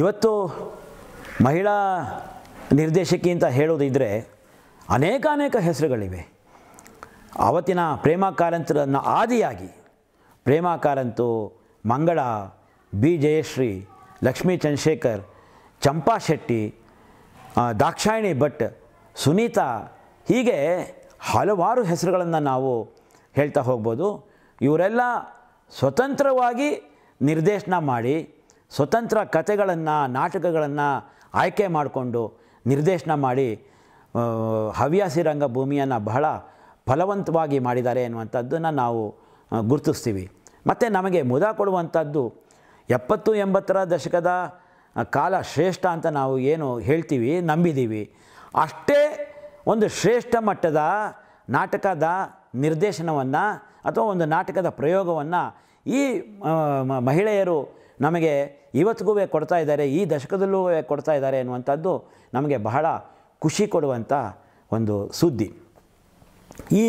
ಇವತ್ತು ಮಹಿಳಾ ನಿರ್ದೇಶಕಿ ಅಂತ ಹೇಳೋದಿದ್ದರೆ ಅನೇಕ ಅನೇಕ ಹೆಸರುಗಳಿವೆ ಆವತ್ತಿನ ಪ್ರೇಮ ಕಾರಂತರನ್ನು ಆದಿಯಾಗಿ ಪ್ರೇಮ ಕಾರಂತು ಮಂಗಳ ಬಿ ಜಯಶ್ರೀ ಲಕ್ಷ್ಮೀ ಚಂದ್ರಶೇಖರ್ ಚಂಪಾ ಶೆಟ್ಟಿ ದಾಕ್ಷಾಯಿಣಿ ಭಟ್ ಸುನೀತಾ ಹೀಗೆ ಹಲವಾರು ಹೆಸರುಗಳನ್ನು ನಾವು ಹೇಳ್ತಾ ಹೋಗ್ಬೋದು ಇವರೆಲ್ಲ ಸ್ವತಂತ್ರವಾಗಿ ನಿರ್ದೇಶನ ಮಾಡಿ ಸ್ವತಂತ್ರ ಕಥೆಗಳನ್ನು ನಾಟಕಗಳನ್ನು ಆಯ್ಕೆ ಮಾಡಿಕೊಂಡು ನಿರ್ದೇಶನ ಮಾಡಿ ಹವ್ಯಾಸಿ ರಂಗಭೂಮಿಯನ್ನು ಬಹಳ ಫಲವಂತವಾಗಿ ಮಾಡಿದ್ದಾರೆ ಎನ್ನುವಂಥದ್ದನ್ನು ನಾವು ಗುರುತಿಸ್ತೀವಿ ಮತ್ತು ನಮಗೆ ಮುದ ಕೊಡುವಂಥದ್ದು ಎಪ್ಪತ್ತು ಎಂಬತ್ತರ ದಶಕದ ಕಾಲ ಶ್ರೇಷ್ಠ ಅಂತ ನಾವು ಏನು ಹೇಳ್ತೀವಿ ನಂಬಿದ್ದೀವಿ ಅಷ್ಟೇ ಒಂದು ಶ್ರೇಷ್ಠ ಮಟ್ಟದ ನಾಟಕದ ನಿರ್ದೇಶನವನ್ನು ಅಥವಾ ಒಂದು ನಾಟಕದ ಪ್ರಯೋಗವನ್ನು ಈ ಮಹಿಳೆಯರು ನಮಗೆ ಇವತ್ತಿಗೂ ಕೊಡ್ತಾ ಇದ್ದಾರೆ ಈ ದಶಕದಲ್ಲೂ ಕೊಡ್ತಾ ಇದ್ದಾರೆ ಅನ್ನುವಂಥದ್ದು ನಮಗೆ ಬಹಳ ಖುಷಿ ಕೊಡುವಂಥ ಒಂದು ಸುದ್ದಿ ಈ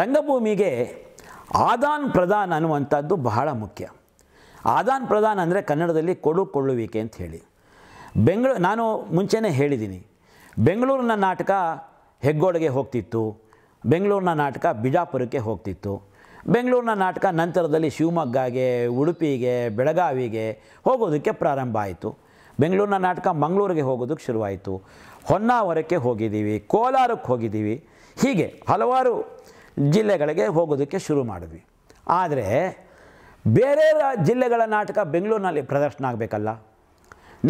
ರಂಗಭೂಮಿಗೆ ಆದಾನ್ ಪ್ರದಾನ್ ಅನ್ನುವಂಥದ್ದು ಬಹಳ ಮುಖ್ಯ ಆದಾನ್ ಪ್ರದಾನ್ ಅಂದರೆ ಕನ್ನಡದಲ್ಲಿ ಕೊಡು ಅಂತ ಹೇಳಿ ಬೆಂಗಳೂ ನಾನು ಮುಂಚೆನೇ ಹೇಳಿದ್ದೀನಿ ಬೆಂಗಳೂರಿನ ನಾಟಕ ಹೆಗ್ಗೋಡೆಗೆ ಹೋಗ್ತಿತ್ತು ಬೆಂಗಳೂರಿನ ನಾಟಕ ಬಿಜಾಪುರಕ್ಕೆ ಹೋಗ್ತಿತ್ತು ಬೆಂಗಳೂರಿನ ನಾಟಕ ನಂತರದಲ್ಲಿ ಶಿವಮೊಗ್ಗಗೆ ಉಡುಪಿಗೆ ಬೆಳಗಾವಿಗೆ ಹೋಗೋದಕ್ಕೆ ಪ್ರಾರಂಭ ಆಯಿತು ಬೆಂಗಳೂರಿನ ನಾಟಕ ಮಂಗಳೂರಿಗೆ ಹೋಗೋದಕ್ಕೆ ಶುರುವಾಯಿತು ಹೊನ್ನಾವರಕ್ಕೆ ಹೋಗಿದ್ದೀವಿ ಕೋಲಾರಕ್ಕೆ ಹೋಗಿದ್ದೀವಿ ಹೀಗೆ ಹಲವಾರು ಜಿಲ್ಲೆಗಳಿಗೆ ಹೋಗೋದಕ್ಕೆ ಶುರು ಮಾಡಿದ್ವಿ ಆದರೆ ಬೇರೆ ಜಿಲ್ಲೆಗಳ ನಾಟಕ ಬೆಂಗಳೂರಿನಲ್ಲಿ ಪ್ರದರ್ಶನ ಆಗಬೇಕಲ್ಲ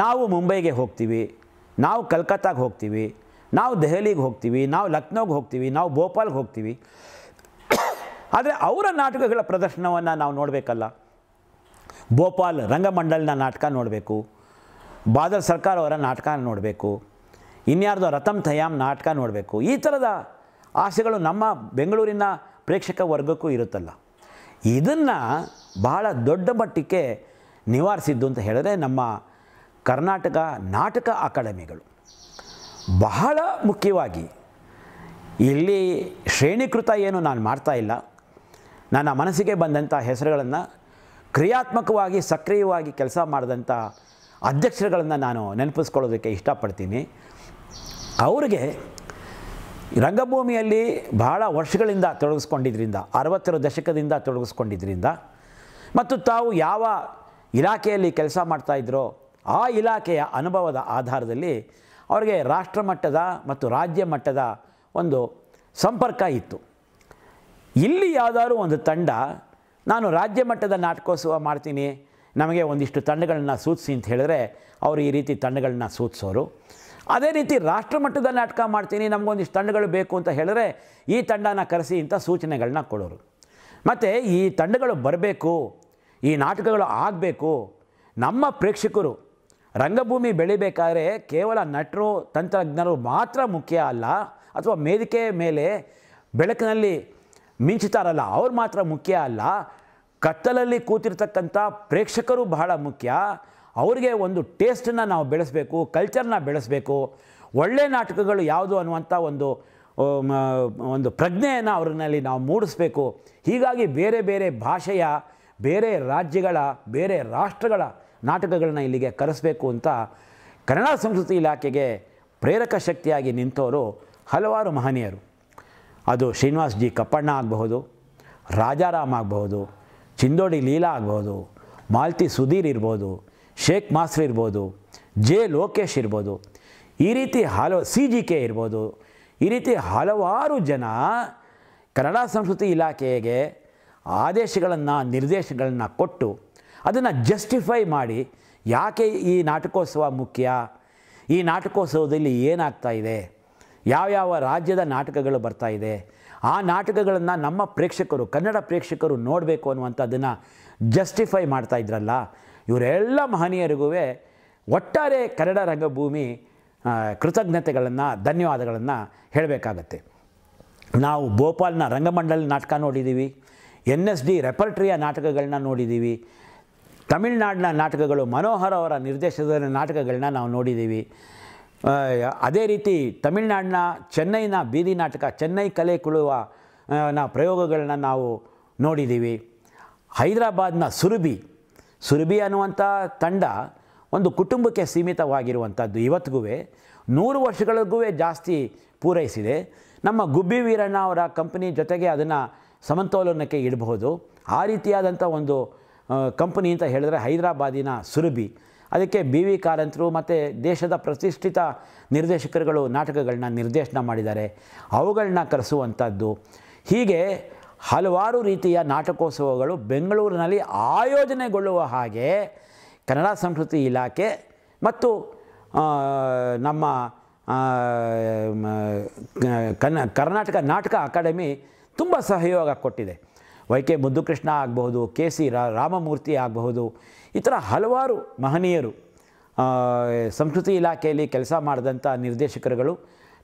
ನಾವು ಮುಂಬೈಗೆ ಹೋಗ್ತೀವಿ ನಾವು ಕಲ್ಕತ್ತಾಗೆ ಹೋಗ್ತೀವಿ ನಾವು ದೆಹಲಿಗೆ ಹೋಗ್ತೀವಿ ನಾವು ಲಕ್ನೋಗೆ ಹೋಗ್ತೀವಿ ನಾವು ಭೋಪಾಲ್ಗೆ ಹೋಗ್ತೀವಿ ಆದರೆ ಅವರ ನಾಟಕಗಳ ಪ್ರದರ್ಶನವನ್ನು ನಾವು ನೋಡಬೇಕಲ್ಲ ಭೋಪಾಲ್ ರಂಗಮಂಡಲಿನ ನಾಟಕ ನೋಡಬೇಕು ಬಾದಲ್ ಸರ್ಕಾರ್ ಅವರ ನಾಟಕ ನೋಡಬೇಕು ಇನ್ಯಾರ್ದು ರತಮ್ ಥಯಾಮ್ ನಾಟಕ ನೋಡಬೇಕು ಈ ಥರದ ಆಸೆಗಳು ನಮ್ಮ ಬೆಂಗಳೂರಿನ ಪ್ರೇಕ್ಷಕ ವರ್ಗಕ್ಕೂ ಇರುತ್ತಲ್ಲ ಇದನ್ನು ಬಹಳ ದೊಡ್ಡ ಮಟ್ಟಕ್ಕೆ ನಿವಾರಿಸಿದ್ದು ಅಂತ ಹೇಳಿದ್ರೆ ನಮ್ಮ ಕರ್ನಾಟಕ ನಾಟಕ ಅಕಾಡೆಮಿಗಳು ಬಹಳ ಮುಖ್ಯವಾಗಿ ಇಲ್ಲಿ ಶ್ರೇಣೀಕೃತ ಏನು ನಾನು ಮಾಡ್ತಾ ಇಲ್ಲ ನನ್ನ ಮನಸ್ಸಿಗೆ ಬಂದಂಥ ಹೆಸರುಗಳನ್ನು ಕ್ರಿಯಾತ್ಮಕವಾಗಿ ಸಕ್ರಿಯವಾಗಿ ಕೆಲಸ ಮಾಡಿದಂಥ ಅಧ್ಯಕ್ಷರುಗಳನ್ನು ನಾನು ನೆನಪಿಸ್ಕೊಳ್ಳೋದಕ್ಕೆ ಇಷ್ಟಪಡ್ತೀನಿ ಅವ್ರಿಗೆ ರಂಗಭೂಮಿಯಲ್ಲಿ ಬಹಳ ವರ್ಷಗಳಿಂದ ತೊಡಗಿಸ್ಕೊಂಡಿದ್ದರಿಂದ ಅರವತ್ತರ ದಶಕದಿಂದ ತೊಡಗಿಸ್ಕೊಂಡಿದ್ದರಿಂದ ಮತ್ತು ತಾವು ಯಾವ ಇಲಾಖೆಯಲ್ಲಿ ಕೆಲಸ ಮಾಡ್ತಾಯಿದ್ರೋ ಆ ಇಲಾಖೆಯ ಅನುಭವದ ಆಧಾರದಲ್ಲಿ ಅವರಿಗೆ ಮಟ್ಟದ ಮತ್ತು ರಾಜ್ಯ ಮಟ್ಟದ ಒಂದು ಸಂಪರ್ಕ ಇತ್ತು ಇಲ್ಲಿ ಯಾವುದಾದ್ರೂ ಒಂದು ತಂಡ ನಾನು ರಾಜ್ಯ ಮಟ್ಟದ ನಾಟಕೋತ್ಸವ ಮಾಡ್ತೀನಿ ನಮಗೆ ಒಂದಿಷ್ಟು ತಂಡಗಳನ್ನ ಸೂಚಿಸಿ ಅಂತ ಹೇಳಿದ್ರೆ ಅವರು ಈ ರೀತಿ ತಂಡಗಳನ್ನ ಸೂಚಿಸೋರು ಅದೇ ರೀತಿ ರಾಷ್ಟ್ರ ಮಟ್ಟದ ನಾಟಕ ಮಾಡ್ತೀನಿ ನಮಗೊಂದಿಷ್ಟು ತಂಡಗಳು ಬೇಕು ಅಂತ ಹೇಳಿದ್ರೆ ಈ ತಂಡನ ಕರೆಸಿ ಇಂಥ ಸೂಚನೆಗಳನ್ನ ಕೊಡೋರು ಮತ್ತು ಈ ತಂಡಗಳು ಬರಬೇಕು ಈ ನಾಟಕಗಳು ಆಗಬೇಕು ನಮ್ಮ ಪ್ರೇಕ್ಷಕರು ರಂಗಭೂಮಿ ಬೆಳಿಬೇಕಾದ್ರೆ ಕೇವಲ ನಟರು ತಂತ್ರಜ್ಞರು ಮಾತ್ರ ಮುಖ್ಯ ಅಲ್ಲ ಅಥವಾ ಮೇದಿಕೆಯ ಮೇಲೆ ಬೆಳಕಿನಲ್ಲಿ ಮಿಂಚುತ್ತಾರಲ್ಲ ಅವ್ರು ಮಾತ್ರ ಮುಖ್ಯ ಅಲ್ಲ ಕತ್ತಲಲ್ಲಿ ಕೂತಿರ್ತಕ್ಕಂಥ ಪ್ರೇಕ್ಷಕರು ಬಹಳ ಮುಖ್ಯ ಅವರಿಗೆ ಒಂದು ಟೇಸ್ಟನ್ನು ನಾವು ಬೆಳೆಸಬೇಕು ಕಲ್ಚರ್ನ ಬೆಳೆಸಬೇಕು ಒಳ್ಳೆಯ ನಾಟಕಗಳು ಯಾವುದು ಅನ್ನುವಂಥ ಒಂದು ಒಂದು ಪ್ರಜ್ಞೆಯನ್ನು ಅವ್ರನ್ನಲ್ಲಿ ನಾವು ಮೂಡಿಸ್ಬೇಕು ಹೀಗಾಗಿ ಬೇರೆ ಬೇರೆ ಭಾಷೆಯ ಬೇರೆ ರಾಜ್ಯಗಳ ಬೇರೆ ರಾಷ್ಟ್ರಗಳ ನಾಟಕಗಳನ್ನ ಇಲ್ಲಿಗೆ ಕರೆಸಬೇಕು ಅಂತ ಕನ್ನಡ ಸಂಸ್ಕೃತಿ ಇಲಾಖೆಗೆ ಪ್ರೇರಕ ಶಕ್ತಿಯಾಗಿ ನಿಂತವರು ಹಲವಾರು ಮಹನೀಯರು ಅದು ಶ್ರೀನಿವಾಸ್ ಜಿ ಕಪ್ಪಣ್ಣ ಆಗಬಹುದು ರಾಜಾರಾಮ್ ಆಗಬಹುದು ಚಿಂದೋಡಿ ಲೀಲಾ ಆಗ್ಬೋದು ಮಾಲ್ತಿ ಸುಧೀರ್ ಇರ್ಬೋದು ಶೇಖ್ ಮಾಸ್ರ್ ಇರ್ಬೋದು ಜೆ ಲೋಕೇಶ್ ಇರ್ಬೋದು ಈ ರೀತಿ ಹಲ ಸಿ ಜಿ ಕೆ ಇರ್ಬೋದು ಈ ರೀತಿ ಹಲವಾರು ಜನ ಕನ್ನಡ ಸಂಸ್ಕೃತಿ ಇಲಾಖೆಗೆ ಆದೇಶಗಳನ್ನು ನಿರ್ದೇಶನಗಳನ್ನು ಕೊಟ್ಟು ಅದನ್ನು ಜಸ್ಟಿಫೈ ಮಾಡಿ ಯಾಕೆ ಈ ನಾಟಕೋತ್ಸವ ಮುಖ್ಯ ಈ ನಾಟಕೋತ್ಸವದಲ್ಲಿ ಏನಾಗ್ತಾ ಇದೆ ಯಾವ್ಯಾವ ರಾಜ್ಯದ ನಾಟಕಗಳು ಬರ್ತಾ ಇದೆ ಆ ನಾಟಕಗಳನ್ನು ನಮ್ಮ ಪ್ರೇಕ್ಷಕರು ಕನ್ನಡ ಪ್ರೇಕ್ಷಕರು ನೋಡಬೇಕು ಅನ್ನುವಂಥದ್ದನ್ನು ಜಸ್ಟಿಫೈ ಮಾಡ್ತಾ ಇದ್ರಲ್ಲ ಇವರೆಲ್ಲ ಮಹನೀಯರಿಗೂ ಒಟ್ಟಾರೆ ಕನ್ನಡ ರಂಗಭೂಮಿ ಕೃತಜ್ಞತೆಗಳನ್ನು ಧನ್ಯವಾದಗಳನ್ನು ಹೇಳಬೇಕಾಗತ್ತೆ ನಾವು ಭೋಪಾಲ್ನ ರಂಗಮಂಡಲ ನಾಟಕ ನೋಡಿದ್ದೀವಿ ಎನ್ ಎಸ್ ಡಿ ರೆಪರ್ಟ್ರಿಯ ನಾಟಕಗಳನ್ನ ನೋಡಿದ್ದೀವಿ ತಮಿಳ್ನಾಡಿನ ನಾಟಕಗಳು ಮನೋಹರ್ ಅವರ ನಿರ್ದೇಶನದ ನಾಟಕಗಳನ್ನ ನಾವು ನೋಡಿದ್ದೀವಿ ಅದೇ ರೀತಿ ತಮಿಳ್ನಾಡಿನ ಚೆನ್ನೈನ ಬೀದಿ ನಾಟಕ ಚೆನ್ನೈ ಕಲೆ ಕುಳುವ ನ ಪ್ರಯೋಗಗಳನ್ನ ನಾವು ನೋಡಿದ್ದೀವಿ ಹೈದರಾಬಾದ್ನ ಸುರುಬಿ ಸುರುಬಿ ಅನ್ನುವಂಥ ತಂಡ ಒಂದು ಕುಟುಂಬಕ್ಕೆ ಸೀಮಿತವಾಗಿರುವಂಥದ್ದು ಇವತ್ತಿಗೂ ನೂರು ವರ್ಷಗಳಿಗೂ ಜಾಸ್ತಿ ಪೂರೈಸಿದೆ ನಮ್ಮ ಗುಬ್ಬಿ ವೀರಣ್ಣ ಅವರ ಕಂಪನಿ ಜೊತೆಗೆ ಅದನ್ನು ಸಮತೋಲನಕ್ಕೆ ಇಡಬಹುದು ಆ ರೀತಿಯಾದಂಥ ಒಂದು ಕಂಪನಿ ಅಂತ ಹೇಳಿದ್ರೆ ಹೈದರಾಬಾದಿನ ಸುರುಬಿ ಅದಕ್ಕೆ ಬಿ ವಿ ಕಾರಂತರು ಮತ್ತು ದೇಶದ ಪ್ರತಿಷ್ಠಿತ ನಿರ್ದೇಶಕರುಗಳು ನಾಟಕಗಳನ್ನ ನಿರ್ದೇಶನ ಮಾಡಿದ್ದಾರೆ ಅವುಗಳನ್ನ ಕರೆಸುವಂಥದ್ದು ಹೀಗೆ ಹಲವಾರು ರೀತಿಯ ನಾಟಕೋತ್ಸವಗಳು ಬೆಂಗಳೂರಿನಲ್ಲಿ ಆಯೋಜನೆಗೊಳ್ಳುವ ಹಾಗೆ ಕನ್ನಡ ಸಂಸ್ಕೃತಿ ಇಲಾಖೆ ಮತ್ತು ನಮ್ಮ ಕನ್ನ ಕರ್ನಾಟಕ ನಾಟಕ ಅಕಾಡೆಮಿ ತುಂಬ ಸಹಯೋಗ ಕೊಟ್ಟಿದೆ ವೈ ಕೆ ಮುದ್ದುಕೃಷ್ಣ ಆಗಬಹುದು ಕೆ ಸಿ ರಾಮಮೂರ್ತಿ ಆಗಬಹುದು ಈ ಥರ ಹಲವಾರು ಮಹನೀಯರು ಸಂಸ್ಕೃತಿ ಇಲಾಖೆಯಲ್ಲಿ ಕೆಲಸ ಮಾಡಿದಂಥ ನಿರ್ದೇಶಕರುಗಳು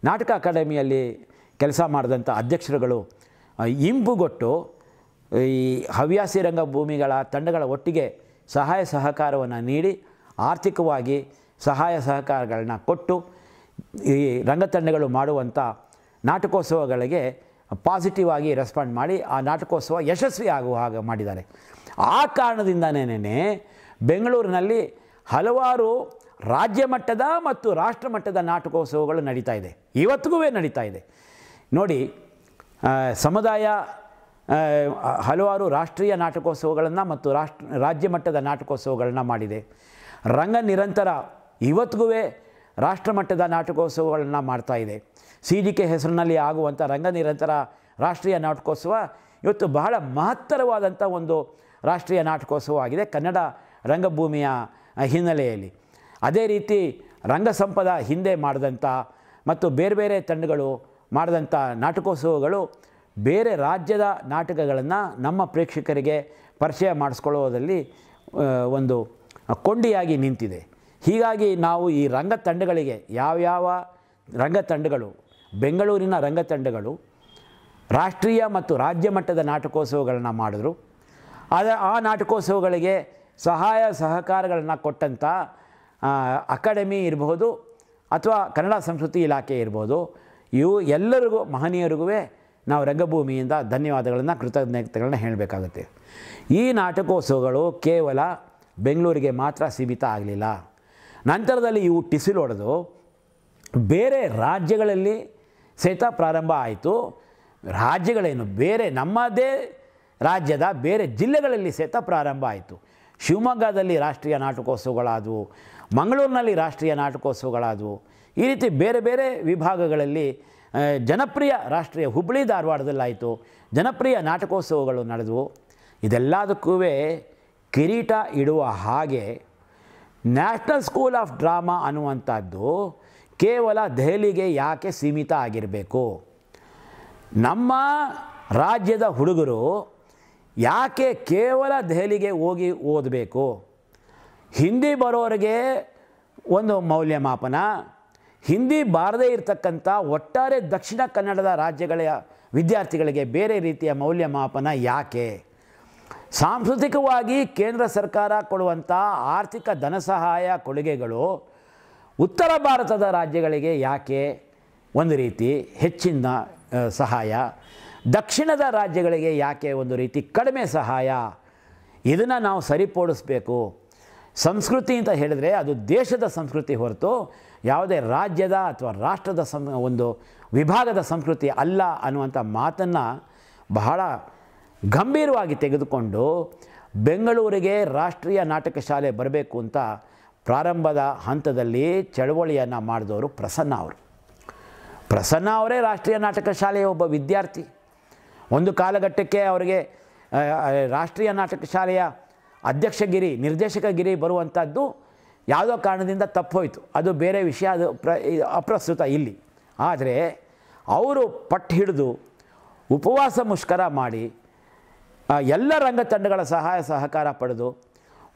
ನಾಟಕ ಅಕಾಡೆಮಿಯಲ್ಲಿ ಕೆಲಸ ಮಾಡಿದಂಥ ಅಧ್ಯಕ್ಷರುಗಳು ಇಂಬುಗೊಟ್ಟು ಈ ಹವ್ಯಾಸಿ ರಂಗಭೂಮಿಗಳ ತಂಡಗಳ ಒಟ್ಟಿಗೆ ಸಹಾಯ ಸಹಕಾರವನ್ನು ನೀಡಿ ಆರ್ಥಿಕವಾಗಿ ಸಹಾಯ ಸಹಕಾರಗಳನ್ನ ಕೊಟ್ಟು ಈ ರಂಗತಂಡಗಳು ಮಾಡುವಂಥ ನಾಟಕೋತ್ಸವಗಳಿಗೆ ಪಾಸಿಟಿವ್ ಆಗಿ ರೆಸ್ಪಾಂಡ್ ಮಾಡಿ ಆ ನಾಟಕೋತ್ಸವ ಯಶಸ್ವಿ ಆಗುವ ಹಾಗೆ ಮಾಡಿದ್ದಾರೆ ಆ ಕಾರಣದಿಂದನೇ ಬೆಂಗಳೂರಿನಲ್ಲಿ ಹಲವಾರು ರಾಜ್ಯ ಮಟ್ಟದ ಮತ್ತು ರಾಷ್ಟ್ರಮಟ್ಟದ ನಾಟಕೋತ್ಸವಗಳು ನಡೀತಾ ಇದೆ ಇವತ್ತಿಗೂ ನಡೀತಾ ಇದೆ ನೋಡಿ ಸಮುದಾಯ ಹಲವಾರು ರಾಷ್ಟ್ರೀಯ ನಾಟಕೋತ್ಸವಗಳನ್ನು ಮತ್ತು ರಾಷ್ಟ್ರ ರಾಜ್ಯ ಮಟ್ಟದ ನಾಟಕೋತ್ಸವಗಳನ್ನ ಮಾಡಿದೆ ರಂಗ ನಿರಂತರ ಇವತ್ತಿಗೂ ರಾಷ್ಟ್ರ ಮಟ್ಟದ ನಾಟಕೋತ್ಸವಗಳನ್ನು ಮಾಡ್ತಾ ಇದೆ ಸಿ ಜಿ ಕೆ ಹೆಸರಿನಲ್ಲಿ ಆಗುವಂಥ ರಂಗ ನಿರಂತರ ರಾಷ್ಟ್ರೀಯ ನಾಟಕೋತ್ಸವ ಇವತ್ತು ಬಹಳ ಮಹತ್ತರವಾದಂಥ ಒಂದು ರಾಷ್ಟ್ರೀಯ ನಾಟಕೋತ್ಸವ ಆಗಿದೆ ಕನ್ನಡ ರಂಗಭೂಮಿಯ ಹಿನ್ನೆಲೆಯಲ್ಲಿ ಅದೇ ರೀತಿ ರಂಗಸಂಪದ ಹಿಂದೆ ಮಾಡಿದಂಥ ಮತ್ತು ಬೇರೆ ಬೇರೆ ತಂಡಗಳು ಮಾಡಿದಂಥ ನಾಟಕೋತ್ಸವಗಳು ಬೇರೆ ರಾಜ್ಯದ ನಾಟಕಗಳನ್ನು ನಮ್ಮ ಪ್ರೇಕ್ಷಕರಿಗೆ ಪರಿಚಯ ಮಾಡಿಸ್ಕೊಳ್ಳೋದಲ್ಲಿ ಒಂದು ಕೊಂಡಿಯಾಗಿ ನಿಂತಿದೆ ಹೀಗಾಗಿ ನಾವು ಈ ರಂಗ ತಂಡಗಳಿಗೆ ಯಾವ್ಯಾವ ರಂಗ ತಂಡಗಳು ಬೆಂಗಳೂರಿನ ರಂಗ ತಂಡಗಳು ರಾಷ್ಟ್ರೀಯ ಮತ್ತು ರಾಜ್ಯ ಮಟ್ಟದ ನಾಟಕೋತ್ಸವಗಳನ್ನು ಮಾಡಿದ್ರು ಆದರೆ ಆ ನಾಟಕೋತ್ಸವಗಳಿಗೆ ಸಹಾಯ ಸಹಕಾರಗಳನ್ನು ಕೊಟ್ಟಂಥ ಅಕಾಡೆಮಿ ಇರಬಹುದು ಅಥವಾ ಕನ್ನಡ ಸಂಸ್ಕೃತಿ ಇಲಾಖೆ ಇರ್ಬೋದು ಇವು ಎಲ್ಲರಿಗೂ ಮಹನೀಯರಿಗೂ ನಾವು ರಂಗಭೂಮಿಯಿಂದ ಧನ್ಯವಾದಗಳನ್ನು ಕೃತಜ್ಞತೆಗಳನ್ನ ಹೇಳಬೇಕಾಗುತ್ತೆ ಈ ನಾಟಕೋತ್ಸವಗಳು ಕೇವಲ ಬೆಂಗಳೂರಿಗೆ ಮಾತ್ರ ಸೀಮಿತ ಆಗಲಿಲ್ಲ ನಂತರದಲ್ಲಿ ಇವು ಟಿಸಿಲೊಡೆದು ಬೇರೆ ರಾಜ್ಯಗಳಲ್ಲಿ ಸಹಿತ ಪ್ರಾರಂಭ ಆಯಿತು ರಾಜ್ಯಗಳೇನು ಬೇರೆ ನಮ್ಮದೇ ರಾಜ್ಯದ ಬೇರೆ ಜಿಲ್ಲೆಗಳಲ್ಲಿ ಸಹಿತ ಪ್ರಾರಂಭ ಆಯಿತು ಶಿವಮೊಗ್ಗದಲ್ಲಿ ರಾಷ್ಟ್ರೀಯ ನಾಟಕೋತ್ಸವಗಳಾದವು ಮಂಗಳೂರಿನಲ್ಲಿ ರಾಷ್ಟ್ರೀಯ ನಾಟಕೋತ್ಸವಗಳಾದವು ಈ ರೀತಿ ಬೇರೆ ಬೇರೆ ವಿಭಾಗಗಳಲ್ಲಿ ಜನಪ್ರಿಯ ರಾಷ್ಟ್ರೀಯ ಹುಬ್ಬಳ್ಳಿ ಧಾರವಾಡದಲ್ಲಾಯಿತು ಜನಪ್ರಿಯ ನಾಟಕೋತ್ಸವಗಳು ನಡೆದವು ಇದೆಲ್ಲದಕ್ಕೂ ಕಿರೀಟ ಇಡುವ ಹಾಗೆ ನ್ಯಾಷನಲ್ ಸ್ಕೂಲ್ ಆಫ್ ಡ್ರಾಮಾ ಅನ್ನುವಂಥದ್ದು ಕೇವಲ ದೆಹಲಿಗೆ ಯಾಕೆ ಸೀಮಿತ ಆಗಿರಬೇಕು ನಮ್ಮ ರಾಜ್ಯದ ಹುಡುಗರು ಯಾಕೆ ಕೇವಲ ದೆಹಲಿಗೆ ಹೋಗಿ ಓದಬೇಕು ಹಿಂದಿ ಬರೋರಿಗೆ ಒಂದು ಮೌಲ್ಯಮಾಪನ ಹಿಂದಿ ಬಾರದೇ ಇರತಕ್ಕಂಥ ಒಟ್ಟಾರೆ ದಕ್ಷಿಣ ಕನ್ನಡದ ರಾಜ್ಯಗಳ ವಿದ್ಯಾರ್ಥಿಗಳಿಗೆ ಬೇರೆ ರೀತಿಯ ಮೌಲ್ಯಮಾಪನ ಯಾಕೆ ಸಾಂಸ್ಕೃತಿಕವಾಗಿ ಕೇಂದ್ರ ಸರ್ಕಾರ ಕೊಡುವಂಥ ಆರ್ಥಿಕ ಧನಸಹಾಯ ಕೊಡುಗೆಗಳು ಉತ್ತರ ಭಾರತದ ರಾಜ್ಯಗಳಿಗೆ ಯಾಕೆ ಒಂದು ರೀತಿ ಹೆಚ್ಚಿನ ಸಹಾಯ ದಕ್ಷಿಣದ ರಾಜ್ಯಗಳಿಗೆ ಯಾಕೆ ಒಂದು ರೀತಿ ಕಡಿಮೆ ಸಹಾಯ ಇದನ್ನು ನಾವು ಸರಿಪೋಡಿಸ್ಬೇಕು ಸಂಸ್ಕೃತಿ ಅಂತ ಹೇಳಿದರೆ ಅದು ದೇಶದ ಸಂಸ್ಕೃತಿ ಹೊರತು ಯಾವುದೇ ರಾಜ್ಯದ ಅಥವಾ ರಾಷ್ಟ್ರದ ಸಂ ಒಂದು ವಿಭಾಗದ ಸಂಸ್ಕೃತಿ ಅಲ್ಲ ಅನ್ನುವಂಥ ಮಾತನ್ನು ಬಹಳ ಗಂಭೀರವಾಗಿ ತೆಗೆದುಕೊಂಡು ಬೆಂಗಳೂರಿಗೆ ರಾಷ್ಟ್ರೀಯ ನಾಟಕ ಶಾಲೆ ಬರಬೇಕು ಅಂತ ಪ್ರಾರಂಭದ ಹಂತದಲ್ಲಿ ಚಳವಳಿಯನ್ನು ಮಾಡಿದವರು ಪ್ರಸನ್ನ ಅವರು ಪ್ರಸನ್ನ ಅವರೇ ರಾಷ್ಟ್ರೀಯ ನಾಟಕ ಶಾಲೆಯ ಒಬ್ಬ ವಿದ್ಯಾರ್ಥಿ ಒಂದು ಕಾಲಘಟ್ಟಕ್ಕೆ ಅವರಿಗೆ ರಾಷ್ಟ್ರೀಯ ನಾಟಕ ಶಾಲೆಯ ಅಧ್ಯಕ್ಷಗಿರಿ ನಿರ್ದೇಶಕಗಿರಿ ಬರುವಂಥದ್ದು ಯಾವುದೋ ಕಾರಣದಿಂದ ತಪ್ಪೋಯಿತು ಅದು ಬೇರೆ ವಿಷಯ ಅದು ಪ್ರ ಅಪ್ರಸ್ತುತ ಇಲ್ಲಿ ಆದರೆ ಅವರು ಪಟ್ಟು ಹಿಡಿದು ಉಪವಾಸ ಮುಷ್ಕರ ಮಾಡಿ ಎಲ್ಲ ರಂಗ ತಂಡಗಳ ಸಹಾಯ ಸಹಕಾರ ಪಡೆದು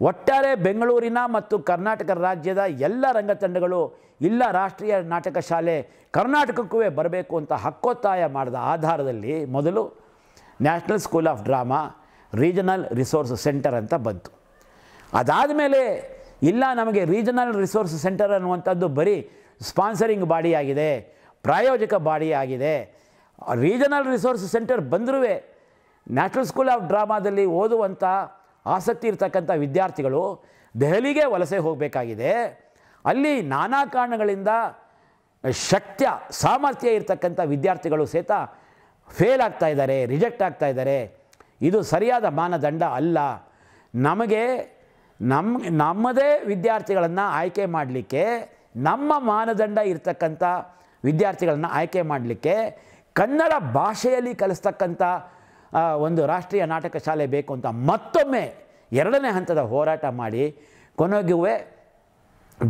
ಒಟ್ಟಾರೆ ಬೆಂಗಳೂರಿನ ಮತ್ತು ಕರ್ನಾಟಕ ರಾಜ್ಯದ ಎಲ್ಲ ರಂಗ ತಂಡಗಳು ಇಲ್ಲ ರಾಷ್ಟ್ರೀಯ ನಾಟಕ ಶಾಲೆ ಕರ್ನಾಟಕಕ್ಕೂ ಬರಬೇಕು ಅಂತ ಹಕ್ಕೊತ್ತಾಯ ಮಾಡಿದ ಆಧಾರದಲ್ಲಿ ಮೊದಲು National School of Drama Regional Resource Centre ಅಂತ ಬಂತು ಅದಾದ ಮೇಲೆ ಇಲ್ಲ ನಮಗೆ ರೀಜನಲ್ ರಿಸೋರ್ಸ್ ಸೆಂಟರ್ ಅನ್ನುವಂಥದ್ದು ಬರೀ ಸ್ಪಾನ್ಸರಿಂಗ್ ಬಾಡಿ ಆಗಿದೆ ಪ್ರಾಯೋಜಕ ಬಾಡಿ ಆಗಿದೆ ರೀಜನಲ್ ರಿಸೋರ್ಸ್ ಸೆಂಟರ್ ಬಂದರೂ ನ್ಯಾಷನಲ್ ಸ್ಕೂಲ್ ಆಫ್ ಡ್ರಾಮಾದಲ್ಲಿ ಓದುವಂಥ ಆಸಕ್ತಿ ಇರ್ತಕ್ಕಂಥ ವಿದ್ಯಾರ್ಥಿಗಳು ದೆಹಲಿಗೆ ವಲಸೆ ಹೋಗಬೇಕಾಗಿದೆ ಅಲ್ಲಿ ನಾನಾ ಕಾರಣಗಳಿಂದ ಶಕ್ತಿಯ ಸಾಮರ್ಥ್ಯ ಇರತಕ್ಕಂಥ ವಿದ್ಯಾರ್ಥಿಗಳು ಸಹಿತ ಫೇಲ್ ಆಗ್ತಾ ಇದ್ದಾರೆ ರಿಜೆಕ್ಟ್ ಆಗ್ತಾ ಇದ್ದಾರೆ ಇದು ಸರಿಯಾದ ಮಾನದಂಡ ಅಲ್ಲ ನಮಗೆ ನಮ್ಮ ನಮ್ಮದೇ ವಿದ್ಯಾರ್ಥಿಗಳನ್ನು ಆಯ್ಕೆ ಮಾಡಲಿಕ್ಕೆ ನಮ್ಮ ಮಾನದಂಡ ಇರತಕ್ಕಂಥ ವಿದ್ಯಾರ್ಥಿಗಳನ್ನು ಆಯ್ಕೆ ಮಾಡಲಿಕ್ಕೆ ಕನ್ನಡ ಭಾಷೆಯಲ್ಲಿ ಕಲಿಸ್ತಕ್ಕಂಥ ಒಂದು ರಾಷ್ಟ್ರೀಯ ನಾಟಕ ಶಾಲೆ ಬೇಕು ಅಂತ ಮತ್ತೊಮ್ಮೆ ಎರಡನೇ ಹಂತದ ಹೋರಾಟ ಮಾಡಿ ಕೊನೆಗೂ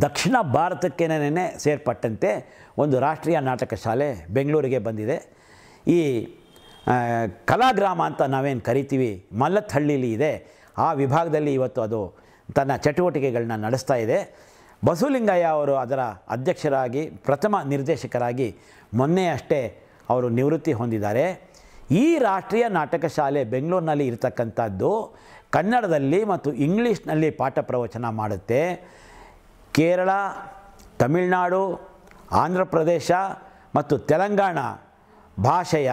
ದಕ್ಷಿಣ ಭಾರತಕ್ಕೇನೇ ಸೇರ್ಪಟ್ಟಂತೆ ಒಂದು ರಾಷ್ಟ್ರೀಯ ನಾಟಕ ಶಾಲೆ ಬೆಂಗಳೂರಿಗೆ ಬಂದಿದೆ ಈ ಕಲಾಗ್ರಾಮ ಅಂತ ನಾವೇನು ಕರಿತೀವಿ ಮಲ್ಲತ್ಹಳ್ಳಿಲಿ ಇದೆ ಆ ವಿಭಾಗದಲ್ಲಿ ಇವತ್ತು ಅದು ತನ್ನ ಚಟುವಟಿಕೆಗಳನ್ನ ನಡೆಸ್ತಾ ಇದೆ ಬಸುಲಿಂಗಯ್ಯ ಅವರು ಅದರ ಅಧ್ಯಕ್ಷರಾಗಿ ಪ್ರಥಮ ನಿರ್ದೇಶಕರಾಗಿ ಮೊನ್ನೆ ಅಷ್ಟೇ ಅವರು ನಿವೃತ್ತಿ ಹೊಂದಿದ್ದಾರೆ ಈ ರಾಷ್ಟ್ರೀಯ ನಾಟಕ ಶಾಲೆ ಬೆಂಗಳೂರಿನಲ್ಲಿ ಇರತಕ್ಕಂಥದ್ದು ಕನ್ನಡದಲ್ಲಿ ಮತ್ತು ಇಂಗ್ಲೀಷ್ನಲ್ಲಿ ಪಾಠ ಪ್ರವಚನ ಮಾಡುತ್ತೆ ಕೇರಳ ತಮಿಳುನಾಡು ಆಂಧ್ರ ಪ್ರದೇಶ ಮತ್ತು ತೆಲಂಗಾಣ ಭಾಷೆಯ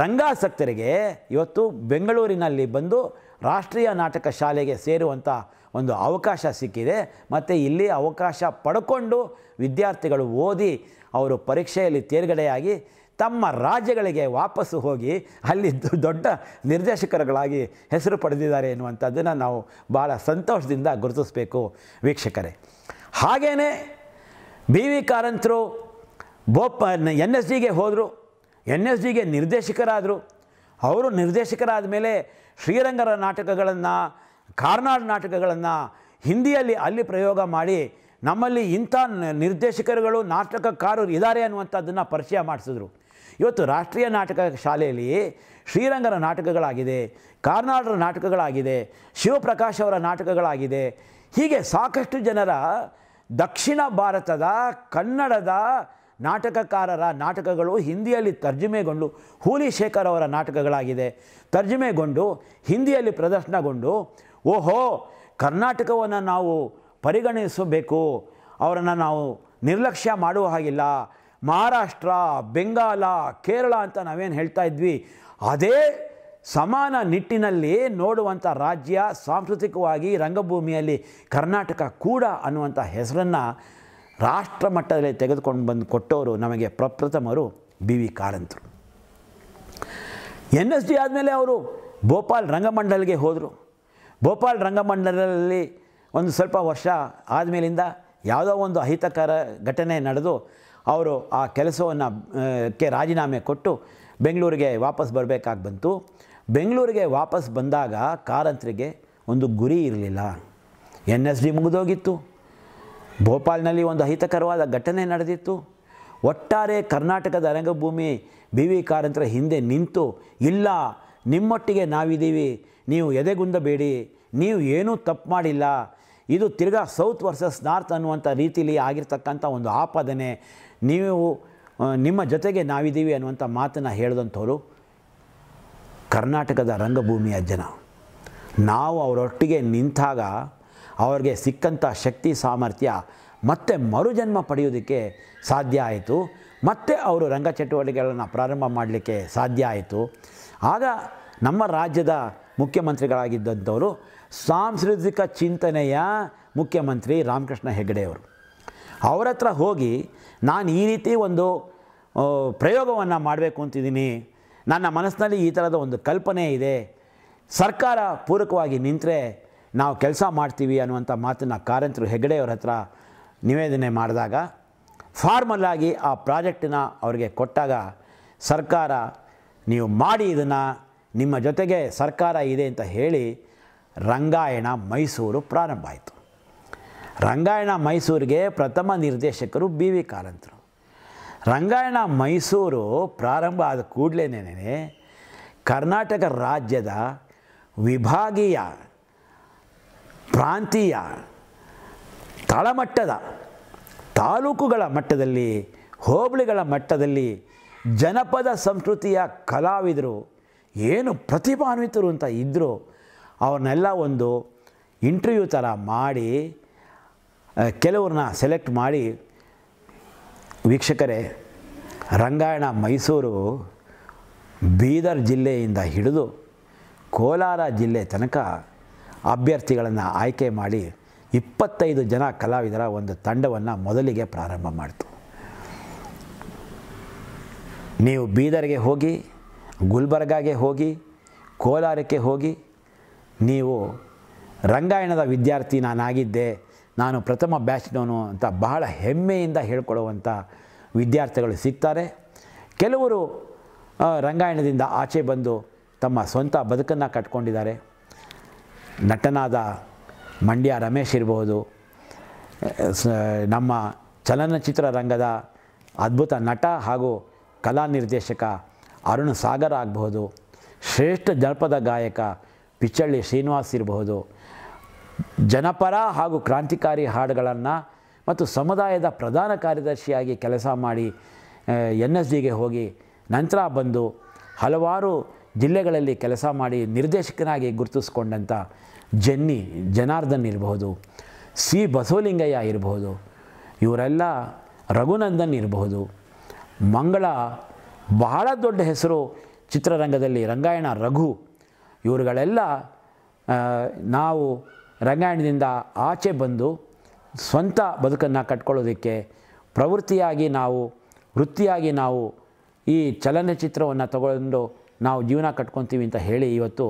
ರಂಗಾಸಕ್ತರಿಗೆ ಇವತ್ತು ಬೆಂಗಳೂರಿನಲ್ಲಿ ಬಂದು ರಾಷ್ಟ್ರೀಯ ನಾಟಕ ಶಾಲೆಗೆ ಸೇರುವಂಥ ಒಂದು ಅವಕಾಶ ಸಿಕ್ಕಿದೆ ಮತ್ತು ಇಲ್ಲಿ ಅವಕಾಶ ಪಡ್ಕೊಂಡು ವಿದ್ಯಾರ್ಥಿಗಳು ಓದಿ ಅವರು ಪರೀಕ್ಷೆಯಲ್ಲಿ ತೇರ್ಗಡೆಯಾಗಿ ತಮ್ಮ ರಾಜ್ಯಗಳಿಗೆ ವಾಪಸ್ಸು ಹೋಗಿ ಅಲ್ಲಿ ದೊಡ್ಡ ನಿರ್ದೇಶಕರುಗಳಾಗಿ ಹೆಸರು ಪಡೆದಿದ್ದಾರೆ ಎನ್ನುವಂಥದ್ದನ್ನು ನಾವು ಭಾಳ ಸಂತೋಷದಿಂದ ಗುರುತಿಸಬೇಕು ವೀಕ್ಷಕರೇ ಹಾಗೇ ಬಿ ವಿ ಕಾರಂತರು ಬೋಪ ಎನ್ ಎಸ್ ಡಿಗೆ ಹೋದರು ಎನ್ ಎಸ್ ಜಿಗೆ ನಿರ್ದೇಶಕರಾದರು ಅವರು ನಿರ್ದೇಶಕರಾದ ಮೇಲೆ ಶ್ರೀರಂಗರ ನಾಟಕಗಳನ್ನು ಕಾರ್ನಾಡ್ ನಾಟಕಗಳನ್ನು ಹಿಂದಿಯಲ್ಲಿ ಅಲ್ಲಿ ಪ್ರಯೋಗ ಮಾಡಿ ನಮ್ಮಲ್ಲಿ ಇಂಥ ನಿರ್ದೇಶಕರುಗಳು ನಾಟಕಕಾರರು ಇದ್ದಾರೆ ಅನ್ನುವಂಥದ್ದನ್ನು ಪರಿಚಯ ಮಾಡಿಸಿದ್ರು ಇವತ್ತು ರಾಷ್ಟ್ರೀಯ ನಾಟಕ ಶಾಲೆಯಲ್ಲಿ ಶ್ರೀರಂಗರ ನಾಟಕಗಳಾಗಿದೆ ಕಾರ್ನಾಡರ ನಾಟಕಗಳಾಗಿದೆ ಶಿವಪ್ರಕಾಶ್ ಅವರ ನಾಟಕಗಳಾಗಿದೆ ಹೀಗೆ ಸಾಕಷ್ಟು ಜನರ ದಕ್ಷಿಣ ಭಾರತದ ಕನ್ನಡದ ನಾಟಕಕಾರರ ನಾಟಕಗಳು ಹಿಂದಿಯಲ್ಲಿ ತರ್ಜುಮೆಗೊಂಡು ಹೂಲಿ ಶೇಖರ್ ಅವರ ನಾಟಕಗಳಾಗಿದೆ ತರ್ಜುಮೆಗೊಂಡು ಹಿಂದಿಯಲ್ಲಿ ಪ್ರದರ್ಶನಗೊಂಡು ಓಹೋ ಕರ್ನಾಟಕವನ್ನು ನಾವು ಪರಿಗಣಿಸಬೇಕು ಅವರನ್ನು ನಾವು ನಿರ್ಲಕ್ಷ್ಯ ಮಾಡುವ ಹಾಗಿಲ್ಲ ಮಹಾರಾಷ್ಟ್ರ ಬೆಂಗಾಲ ಕೇರಳ ಅಂತ ನಾವೇನು ಹೇಳ್ತಾ ಇದ್ವಿ ಅದೇ ಸಮಾನ ನಿಟ್ಟಿನಲ್ಲಿ ನೋಡುವಂಥ ರಾಜ್ಯ ಸಾಂಸ್ಕೃತಿಕವಾಗಿ ರಂಗಭೂಮಿಯಲ್ಲಿ ಕರ್ನಾಟಕ ಕೂಡ ಅನ್ನುವಂಥ ಹೆಸರನ್ನು ರಾಷ್ಟ್ರ ಮಟ್ಟದಲ್ಲಿ ತೆಗೆದುಕೊಂಡು ಬಂದು ಕೊಟ್ಟವರು ನಮಗೆ ಪ್ರಪ್ರಥಮರು ಬಿ ವಿ ಕಾರಂತರು ಎನ್ ಎಸ್ ಡಿ ಆದಮೇಲೆ ಅವರು ಭೋಪಾಲ್ ರಂಗಮಂಡಲಿಗೆ ಹೋದರು ಭೋಪಾಲ್ ರಂಗಮಂಡಲದಲ್ಲಿ ಒಂದು ಸ್ವಲ್ಪ ವರ್ಷ ಆದಮೇಲಿಂದ ಯಾವುದೋ ಒಂದು ಅಹಿತಕರ ಘಟನೆ ನಡೆದು ಅವರು ಆ ಕೆಲಸವನ್ನು ಕ್ಕೆ ರಾಜೀನಾಮೆ ಕೊಟ್ಟು ಬೆಂಗಳೂರಿಗೆ ವಾಪಸ್ ಬರಬೇಕಾಗಿ ಬಂತು ಬೆಂಗಳೂರಿಗೆ ವಾಪಸ್ ಬಂದಾಗ ಕಾರಂತರಿಗೆ ಒಂದು ಗುರಿ ಇರಲಿಲ್ಲ ಎನ್ ಎಸ್ ಡಿ ಮುಗಿದೋಗಿತ್ತು ಭೋಪಾಲ್ನಲ್ಲಿ ಒಂದು ಅಹಿತಕರವಾದ ಘಟನೆ ನಡೆದಿತ್ತು ಒಟ್ಟಾರೆ ಕರ್ನಾಟಕದ ರಂಗಭೂಮಿ ಬಿ ವಿ ಕಾರಂತರ ಹಿಂದೆ ನಿಂತು ಇಲ್ಲ ನಿಮ್ಮೊಟ್ಟಿಗೆ ನಾವಿದ್ದೀವಿ ನೀವು ಎದೆಗುಂದಬೇಡಿ ನೀವು ಏನೂ ತಪ್ಪು ಮಾಡಿಲ್ಲ ಇದು ತಿರ್ಗಾ ಸೌತ್ ವರ್ಸಸ್ ನಾರ್ತ್ ಅನ್ನುವಂಥ ರೀತಿಯಲ್ಲಿ ಆಗಿರ್ತಕ್ಕಂಥ ಒಂದು ಆಪಾದನೆ ನೀವು ನಿಮ್ಮ ಜೊತೆಗೆ ನಾವಿದ್ದೀವಿ ಅನ್ನುವಂಥ ಮಾತನ್ನು ಹೇಳಿದಂಥವ್ರು ಕರ್ನಾಟಕದ ರಂಗಭೂಮಿಯ ಜನ ನಾವು ಅವರೊಟ್ಟಿಗೆ ನಿಂತಾಗ ಅವ್ರಿಗೆ ಸಿಕ್ಕಂಥ ಶಕ್ತಿ ಸಾಮರ್ಥ್ಯ ಮತ್ತೆ ಮರುಜನ್ಮ ಪಡೆಯೋದಕ್ಕೆ ಸಾಧ್ಯ ಆಯಿತು ಮತ್ತೆ ಅವರು ರಂಗ ಚಟುವಟಿಕೆಗಳನ್ನು ಪ್ರಾರಂಭ ಮಾಡಲಿಕ್ಕೆ ಸಾಧ್ಯ ಆಯಿತು ಆಗ ನಮ್ಮ ರಾಜ್ಯದ ಮುಖ್ಯಮಂತ್ರಿಗಳಾಗಿದ್ದಂಥವರು ಸಾಂಸ್ಕೃತಿಕ ಚಿಂತನೆಯ ಮುಖ್ಯಮಂತ್ರಿ ರಾಮಕೃಷ್ಣ ಹೆಗಡೆಯವರು ಅವರ ಹತ್ರ ಹೋಗಿ ನಾನು ಈ ರೀತಿ ಒಂದು ಪ್ರಯೋಗವನ್ನು ಮಾಡಬೇಕು ಅಂತಿದ್ದೀನಿ ನನ್ನ ಮನಸ್ಸಿನಲ್ಲಿ ಈ ಥರದ ಒಂದು ಕಲ್ಪನೆ ಇದೆ ಸರ್ಕಾರ ಪೂರಕವಾಗಿ ನಿಂತರೆ ನಾವು ಕೆಲಸ ಮಾಡ್ತೀವಿ ಅನ್ನುವಂಥ ಮಾತನ್ನು ಕಾರಂತರು ಹೆಗಡೆಯವ್ರ ಹತ್ರ ನಿವೇದನೆ ಮಾಡಿದಾಗ ಫಾರ್ಮಲ್ ಆಗಿ ಆ ಪ್ರಾಜೆಕ್ಟನ್ನ ಅವರಿಗೆ ಕೊಟ್ಟಾಗ ಸರ್ಕಾರ ನೀವು ಮಾಡಿ ಇದನ್ನು ನಿಮ್ಮ ಜೊತೆಗೆ ಸರ್ಕಾರ ಇದೆ ಅಂತ ಹೇಳಿ ರಂಗಾಯಣ ಮೈಸೂರು ಪ್ರಾರಂಭ ಆಯಿತು ರಂಗಾಯಣ ಮೈಸೂರಿಗೆ ಪ್ರಥಮ ನಿರ್ದೇಶಕರು ಬಿ ವಿ ಕಾರಂತರು ರಂಗಾಯಣ ಮೈಸೂರು ಪ್ರಾರಂಭ ಆದ ಕೂಡಲೇನೇ ಕರ್ನಾಟಕ ರಾಜ್ಯದ ವಿಭಾಗೀಯ ಪ್ರಾಂತೀಯ ತಳಮಟ್ಟದ ತಾಲೂಕುಗಳ ಮಟ್ಟದಲ್ಲಿ ಹೋಬಳಿಗಳ ಮಟ್ಟದಲ್ಲಿ ಜನಪದ ಸಂಸ್ಕೃತಿಯ ಕಲಾವಿದರು ಏನು ಪ್ರತಿಭಾನ್ವಿತರು ಅಂತ ಇದ್ದರೂ ಅವನ್ನೆಲ್ಲ ಒಂದು ಇಂಟರ್ವ್ಯೂ ಥರ ಮಾಡಿ ಕೆಲವ್ರನ್ನ ಸೆಲೆಕ್ಟ್ ಮಾಡಿ ವೀಕ್ಷಕರೇ ರಂಗಾಯಣ ಮೈಸೂರು ಬೀದರ್ ಜಿಲ್ಲೆಯಿಂದ ಹಿಡಿದು ಕೋಲಾರ ಜಿಲ್ಲೆ ತನಕ ಅಭ್ಯರ್ಥಿಗಳನ್ನು ಆಯ್ಕೆ ಮಾಡಿ ಇಪ್ಪತ್ತೈದು ಜನ ಕಲಾವಿದರ ಒಂದು ತಂಡವನ್ನು ಮೊದಲಿಗೆ ಪ್ರಾರಂಭ ಮಾಡಿತು ನೀವು ಬೀದರ್ಗೆ ಹೋಗಿ ಗುಲ್ಬರ್ಗಾಗೆ ಹೋಗಿ ಕೋಲಾರಕ್ಕೆ ಹೋಗಿ ನೀವು ರಂಗಾಯಣದ ವಿದ್ಯಾರ್ಥಿ ನಾನಾಗಿದ್ದೆ ನಾನು ಪ್ರಥಮ ಬ್ಯಾಚ್ನವನು ಅಂತ ಬಹಳ ಹೆಮ್ಮೆಯಿಂದ ಹೇಳ್ಕೊಳ್ಳುವಂಥ ವಿದ್ಯಾರ್ಥಿಗಳು ಸಿಗ್ತಾರೆ ಕೆಲವರು ರಂಗಾಯಣದಿಂದ ಆಚೆ ಬಂದು ತಮ್ಮ ಸ್ವಂತ ಬದುಕನ್ನು ಕಟ್ಕೊಂಡಿದ್ದಾರೆ ನಟನಾದ ಮಂಡ್ಯ ರಮೇಶ್ ಇರ್ಬೋದು ನಮ್ಮ ಚಲನಚಿತ್ರ ರಂಗದ ಅದ್ಭುತ ನಟ ಹಾಗೂ ಕಲಾ ನಿರ್ದೇಶಕ ಅರುಣ್ ಸಾಗರ್ ಆಗಬಹುದು ಶ್ರೇಷ್ಠ ಜನಪದ ಗಾಯಕ ಪಿಚ್ಚಳ್ಳಿ ಶ್ರೀನಿವಾಸ್ ಇರಬಹುದು ಜನಪರ ಹಾಗೂ ಕ್ರಾಂತಿಕಾರಿ ಹಾಡುಗಳನ್ನು ಮತ್ತು ಸಮುದಾಯದ ಪ್ರಧಾನ ಕಾರ್ಯದರ್ಶಿಯಾಗಿ ಕೆಲಸ ಮಾಡಿ ಎನ್ ಎಸ್ ಡಿಗೆ ಹೋಗಿ ನಂತರ ಬಂದು ಹಲವಾರು ಜಿಲ್ಲೆಗಳಲ್ಲಿ ಕೆಲಸ ಮಾಡಿ ನಿರ್ದೇಶಕನಾಗಿ ಗುರುತಿಸ್ಕೊಂಡಂಥ ಜೆನ್ನಿ ಜನಾರ್ದನ್ ಇರಬಹುದು ಸಿ ಬಸವಲಿಂಗಯ್ಯ ಇರಬಹುದು ಇವರೆಲ್ಲ ರಘುನಂದನ್ ಇರಬಹುದು ಮಂಗಳ ಬಹಳ ದೊಡ್ಡ ಹೆಸರು ಚಿತ್ರರಂಗದಲ್ಲಿ ರಂಗಾಯಣ ರಘು ಇವರುಗಳೆಲ್ಲ ನಾವು ರಂಗಾಯಣದಿಂದ ಆಚೆ ಬಂದು ಸ್ವಂತ ಬದುಕನ್ನು ಕಟ್ಕೊಳ್ಳೋದಕ್ಕೆ ಪ್ರವೃತ್ತಿಯಾಗಿ ನಾವು ವೃತ್ತಿಯಾಗಿ ನಾವು ಈ ಚಲನಚಿತ್ರವನ್ನು ತಗೊಂಡು ನಾವು ಜೀವನ ಕಟ್ಕೊತೀವಿ ಅಂತ ಹೇಳಿ ಇವತ್ತು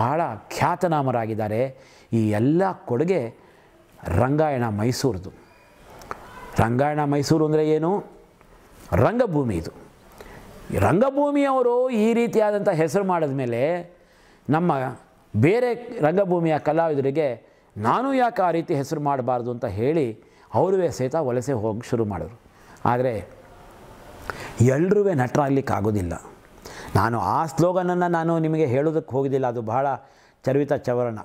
ಬಹಳ ಖ್ಯಾತನಾಮರಾಗಿದ್ದಾರೆ ಈ ಎಲ್ಲ ಕೊಡುಗೆ ರಂಗಾಯಣ ಮೈಸೂರದು ರಂಗಾಯಣ ಮೈಸೂರು ಅಂದರೆ ಏನು ರಂಗಭೂಮಿ ಇದು ರಂಗಭೂಮಿಯವರು ಈ ರೀತಿಯಾದಂಥ ಹೆಸರು ಮಾಡಿದ ಮೇಲೆ ನಮ್ಮ ಬೇರೆ ರಂಗಭೂಮಿಯ ಕಲಾವಿದರಿಗೆ ನಾನು ಯಾಕೆ ಆ ರೀತಿ ಹೆಸರು ಮಾಡಬಾರ್ದು ಅಂತ ಹೇಳಿ ಅವರೂ ಸಹಿತ ವಲಸೆ ಹೋಗಿ ಶುರು ಮಾಡಿದ್ರು ಆದರೆ ಎಲ್ಲರೂ ನಟರಾಗಲಿಕ್ಕಾಗೋದಿಲ್ಲ ನಾನು ಆ ಸ್ಲೋಗನನ್ನು ನಾನು ನಿಮಗೆ ಹೇಳೋದಕ್ಕೆ ಹೋಗೋದಿಲ್ಲ ಅದು ಬಹಳ ಚರ್ವಿತ ಚವರಣ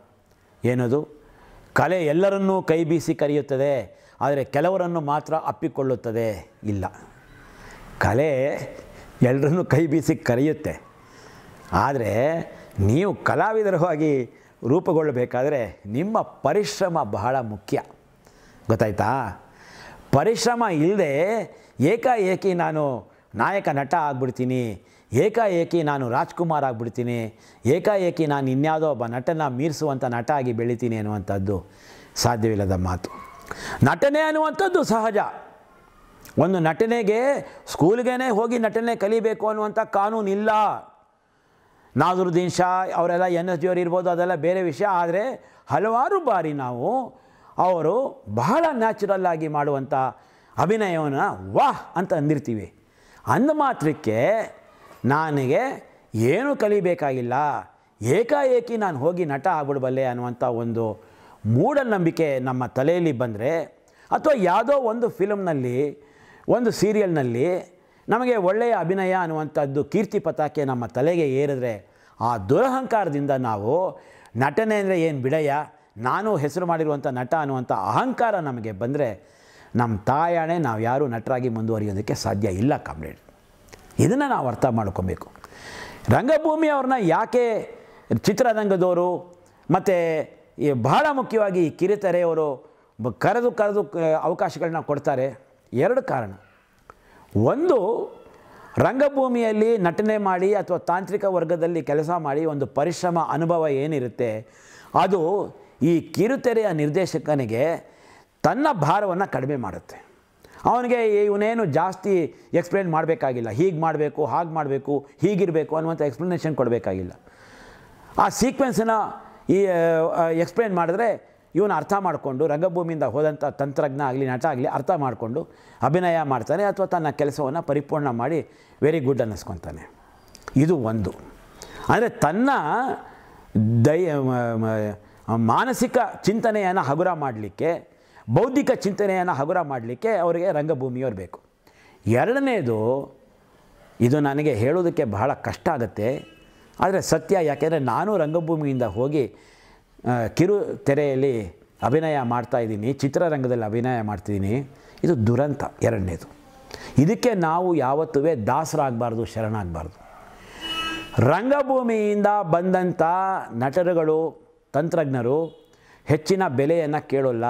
ಏನದು ಕಲೆ ಎಲ್ಲರನ್ನೂ ಕೈ ಬೀಸಿ ಕರೆಯುತ್ತದೆ ಆದರೆ ಕೆಲವರನ್ನು ಮಾತ್ರ ಅಪ್ಪಿಕೊಳ್ಳುತ್ತದೆ ಇಲ್ಲ ಕಲೆ ಎಲ್ಲರನ್ನೂ ಕೈ ಬೀಸಿ ಕರೆಯುತ್ತೆ ಆದರೆ ನೀವು ಕಲಾವಿದರವಾಗಿ ರೂಪುಗೊಳ್ಳಬೇಕಾದರೆ ನಿಮ್ಮ ಪರಿಶ್ರಮ ಬಹಳ ಮುಖ್ಯ ಗೊತ್ತಾಯ್ತಾ ಪರಿಶ್ರಮ ಇಲ್ಲದೆ ಏಕಾಏಕಿ ನಾನು ನಾಯಕ ನಟ ಆಗ್ಬಿಡ್ತೀನಿ ಏಕಾಏಕಿ ನಾನು ರಾಜ್ಕುಮಾರ್ ಆಗಿಬಿಡ್ತೀನಿ ಏಕಾಏಕಿ ನಾನು ಇನ್ಯಾವುದೋ ಒಬ್ಬ ನಟನ ಮೀರಿಸುವಂಥ ನಟ ಆಗಿ ಬೆಳಿತೀನಿ ಅನ್ನುವಂಥದ್ದು ಸಾಧ್ಯವಿಲ್ಲದ ಮಾತು ನಟನೆ ಅನ್ನುವಂಥದ್ದು ಸಹಜ ಒಂದು ನಟನೆಗೆ ಸ್ಕೂಲ್ಗೇ ಹೋಗಿ ನಟನೆ ಕಲಿಬೇಕು ಅನ್ನುವಂಥ ಕಾನೂನು ಇಲ್ಲ ನಾಜರುದ್ದೀನ್ ಶಾ ಅವರೆಲ್ಲ ಎನ್ ಎಸ್ ಜಿಯವರು ಇರ್ಬೋದು ಅದೆಲ್ಲ ಬೇರೆ ವಿಷಯ ಆದರೆ ಹಲವಾರು ಬಾರಿ ನಾವು ಅವರು ಬಹಳ ನ್ಯಾಚುರಲ್ ಆಗಿ ಮಾಡುವಂಥ ಅಭಿನಯವನ್ನು ವಾಹ್ ಅಂತ ಅಂದಿರ್ತೀವಿ ಅಂದ ಮಾತ್ರಕ್ಕೆ ನನಗೆ ಏನು ಕಲಿಬೇಕಾಗಿಲ್ಲ ಏಕಾಏಕಿ ನಾನು ಹೋಗಿ ನಟ ಆಗ್ಬಿಡ್ಬಲ್ಲೆ ಅನ್ನುವಂಥ ಒಂದು ಮೂಢನಂಬಿಕೆ ನಮ್ಮ ತಲೆಯಲ್ಲಿ ಬಂದರೆ ಅಥವಾ ಯಾವುದೋ ಒಂದು ಫಿಲಮ್ನಲ್ಲಿ ಒಂದು ಸೀರಿಯಲ್ನಲ್ಲಿ ನಮಗೆ ಒಳ್ಳೆಯ ಅಭಿನಯ ಅನ್ನುವಂಥದ್ದು ಕೀರ್ತಿ ಪತಾಕೆ ನಮ್ಮ ತಲೆಗೆ ಏರಿದ್ರೆ ಆ ದುರಹಂಕಾರದಿಂದ ನಾವು ನಟನೆ ಅಂದರೆ ಏನು ಬಿಡಯ್ಯ ನಾನು ಹೆಸರು ಮಾಡಿರುವಂಥ ನಟ ಅನ್ನುವಂಥ ಅಹಂಕಾರ ನಮಗೆ ಬಂದರೆ ನಮ್ಮ ತಾಯಾಣೆ ನಾವು ಯಾರೂ ನಟರಾಗಿ ಮುಂದುವರಿಯೋದಕ್ಕೆ ಸಾಧ್ಯ ಇಲ್ಲ ಕಾಮ್ರೇಡ್ ಇದನ್ನು ನಾವು ಅರ್ಥ ಮಾಡ್ಕೊಬೇಕು ರಂಗಭೂಮಿ ಅವ್ರನ್ನ ಯಾಕೆ ಚಿತ್ರರಂಗದವರು ಮತ್ತು ಬಹಳ ಮುಖ್ಯವಾಗಿ ಕಿರಿತೆರೆಯವರು ಕರೆದು ಕರೆದು ಅವಕಾಶಗಳನ್ನ ಕೊಡ್ತಾರೆ ಎರಡು ಕಾರಣ ಒಂದು ರಂಗಭೂಮಿಯಲ್ಲಿ ನಟನೆ ಮಾಡಿ ಅಥವಾ ತಾಂತ್ರಿಕ ವರ್ಗದಲ್ಲಿ ಕೆಲಸ ಮಾಡಿ ಒಂದು ಪರಿಶ್ರಮ ಅನುಭವ ಏನಿರುತ್ತೆ ಅದು ಈ ಕಿರುತೆರೆಯ ನಿರ್ದೇಶಕನಿಗೆ ತನ್ನ ಭಾರವನ್ನು ಕಡಿಮೆ ಮಾಡುತ್ತೆ ಅವನಿಗೆ ಇವನೇನು ಜಾಸ್ತಿ ಎಕ್ಸ್ಪ್ಲೇನ್ ಮಾಡಬೇಕಾಗಿಲ್ಲ ಹೀಗೆ ಮಾಡಬೇಕು ಹಾಗೆ ಮಾಡಬೇಕು ಹೀಗಿರಬೇಕು ಅನ್ನುವಂಥ ಎಕ್ಸ್ಪ್ಲನೇಷನ್ ಕೊಡಬೇಕಾಗಿಲ್ಲ ಆ ಸೀಕ್ವೆನ್ಸನ್ನು ಈ ಎಕ್ಸ್ಪ್ಲೇನ್ ಮಾಡಿದ್ರೆ ಇವನು ಅರ್ಥ ಮಾಡಿಕೊಂಡು ರಂಗಭೂಮಿಯಿಂದ ಹೋದಂಥ ತಂತ್ರಜ್ಞ ಆಗಲಿ ನಟ ಆಗಲಿ ಅರ್ಥ ಮಾಡಿಕೊಂಡು ಅಭಿನಯ ಮಾಡ್ತಾನೆ ಅಥವಾ ತನ್ನ ಕೆಲಸವನ್ನು ಪರಿಪೂರ್ಣ ಮಾಡಿ ವೆರಿ ಗುಡ್ ಅನ್ನಿಸ್ಕೊತಾನೆ ಇದು ಒಂದು ಅಂದರೆ ತನ್ನ ದೈ ಮಾನಸಿಕ ಚಿಂತನೆಯನ್ನು ಹಗುರ ಮಾಡಲಿಕ್ಕೆ ಬೌದ್ಧಿಕ ಚಿಂತನೆಯನ್ನು ಹಗುರ ಮಾಡಲಿಕ್ಕೆ ಅವರಿಗೆ ರಂಗಭೂಮಿಯವ್ರು ಬೇಕು ಎರಡನೇದು ಇದು ನನಗೆ ಹೇಳೋದಕ್ಕೆ ಬಹಳ ಕಷ್ಟ ಆಗುತ್ತೆ ಆದರೆ ಸತ್ಯ ಯಾಕೆಂದರೆ ನಾನು ರಂಗಭೂಮಿಯಿಂದ ಹೋಗಿ ಕಿರು ತೆರೆಯಲ್ಲಿ ಅಭಿನಯ ಮಾಡ್ತಾಯಿದ್ದೀನಿ ಚಿತ್ರರಂಗದಲ್ಲಿ ಅಭಿನಯ ಮಾಡ್ತಿದ್ದೀನಿ ಇದು ದುರಂತ ಎರಡನೇದು ಇದಕ್ಕೆ ನಾವು ಯಾವತ್ತೂ ದಾಸರಾಗಬಾರ್ದು ಶರಣಾಗಬಾರ್ದು ರಂಗಭೂಮಿಯಿಂದ ಬಂದಂಥ ನಟರುಗಳು ತಂತ್ರಜ್ಞರು ಹೆಚ್ಚಿನ ಬೆಲೆಯನ್ನು ಕೇಳೋಲ್ಲ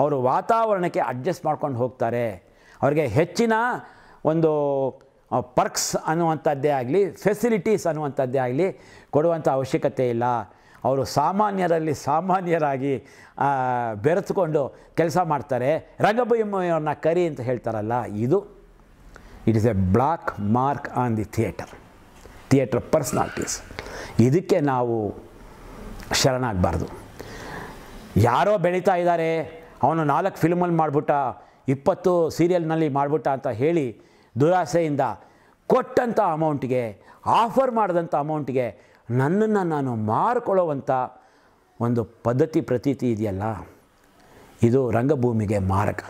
ಅವರು ವಾತಾವರಣಕ್ಕೆ ಅಡ್ಜಸ್ಟ್ ಮಾಡ್ಕೊಂಡು ಹೋಗ್ತಾರೆ ಅವರಿಗೆ ಹೆಚ್ಚಿನ ಒಂದು ಪರ್ಕ್ಸ್ ಅನ್ನುವಂಥದ್ದೇ ಆಗಲಿ ಫೆಸಿಲಿಟೀಸ್ ಅನ್ನುವಂಥದ್ದೇ ಆಗಲಿ ಕೊಡುವಂಥ ಅವಶ್ಯಕತೆ ಇಲ್ಲ ಅವರು ಸಾಮಾನ್ಯರಲ್ಲಿ ಸಾಮಾನ್ಯರಾಗಿ ಬೆರೆತುಕೊಂಡು ಕೆಲಸ ಮಾಡ್ತಾರೆ ರಂಗಭೂಮಿಯವ್ರನ್ನ ಕರಿ ಅಂತ ಹೇಳ್ತಾರಲ್ಲ ಇದು it is a black mark on the theatre theatre personalities ಇದಕ್ಕೆ ನಾವು ಶರಣಾಗಬಾರ್ದು ಯಾರೋ ಬೆಳೀತಾ ಇದ್ದಾರೆ ಅವನು ನಾಲ್ಕು ಫಿಲ್ಮಲ್ಲಿ ಮಾಡಿಬಿಟ್ಟ ಇಪ್ಪತ್ತು ಸೀರಿಯಲ್ನಲ್ಲಿ ಮಾಡಿಬಿಟ್ಟ ಅಂತ ಹೇಳಿ ದುರಾಸೆಯಿಂದ ಕೊಟ್ಟಂಥ ಅಮೌಂಟಿಗೆ ಆಫರ್ ಮಾಡಿದಂಥ ಅಮೌಂಟಿಗೆ ನನ್ನನ್ನು ನಾನು ಮಾರ್ಕೊಳ್ಳೋವಂಥ ಒಂದು ಪದ್ಧತಿ ಪ್ರತೀತಿ ಇದೆಯಲ್ಲ ಇದು ರಂಗಭೂಮಿಗೆ ಮಾರಕ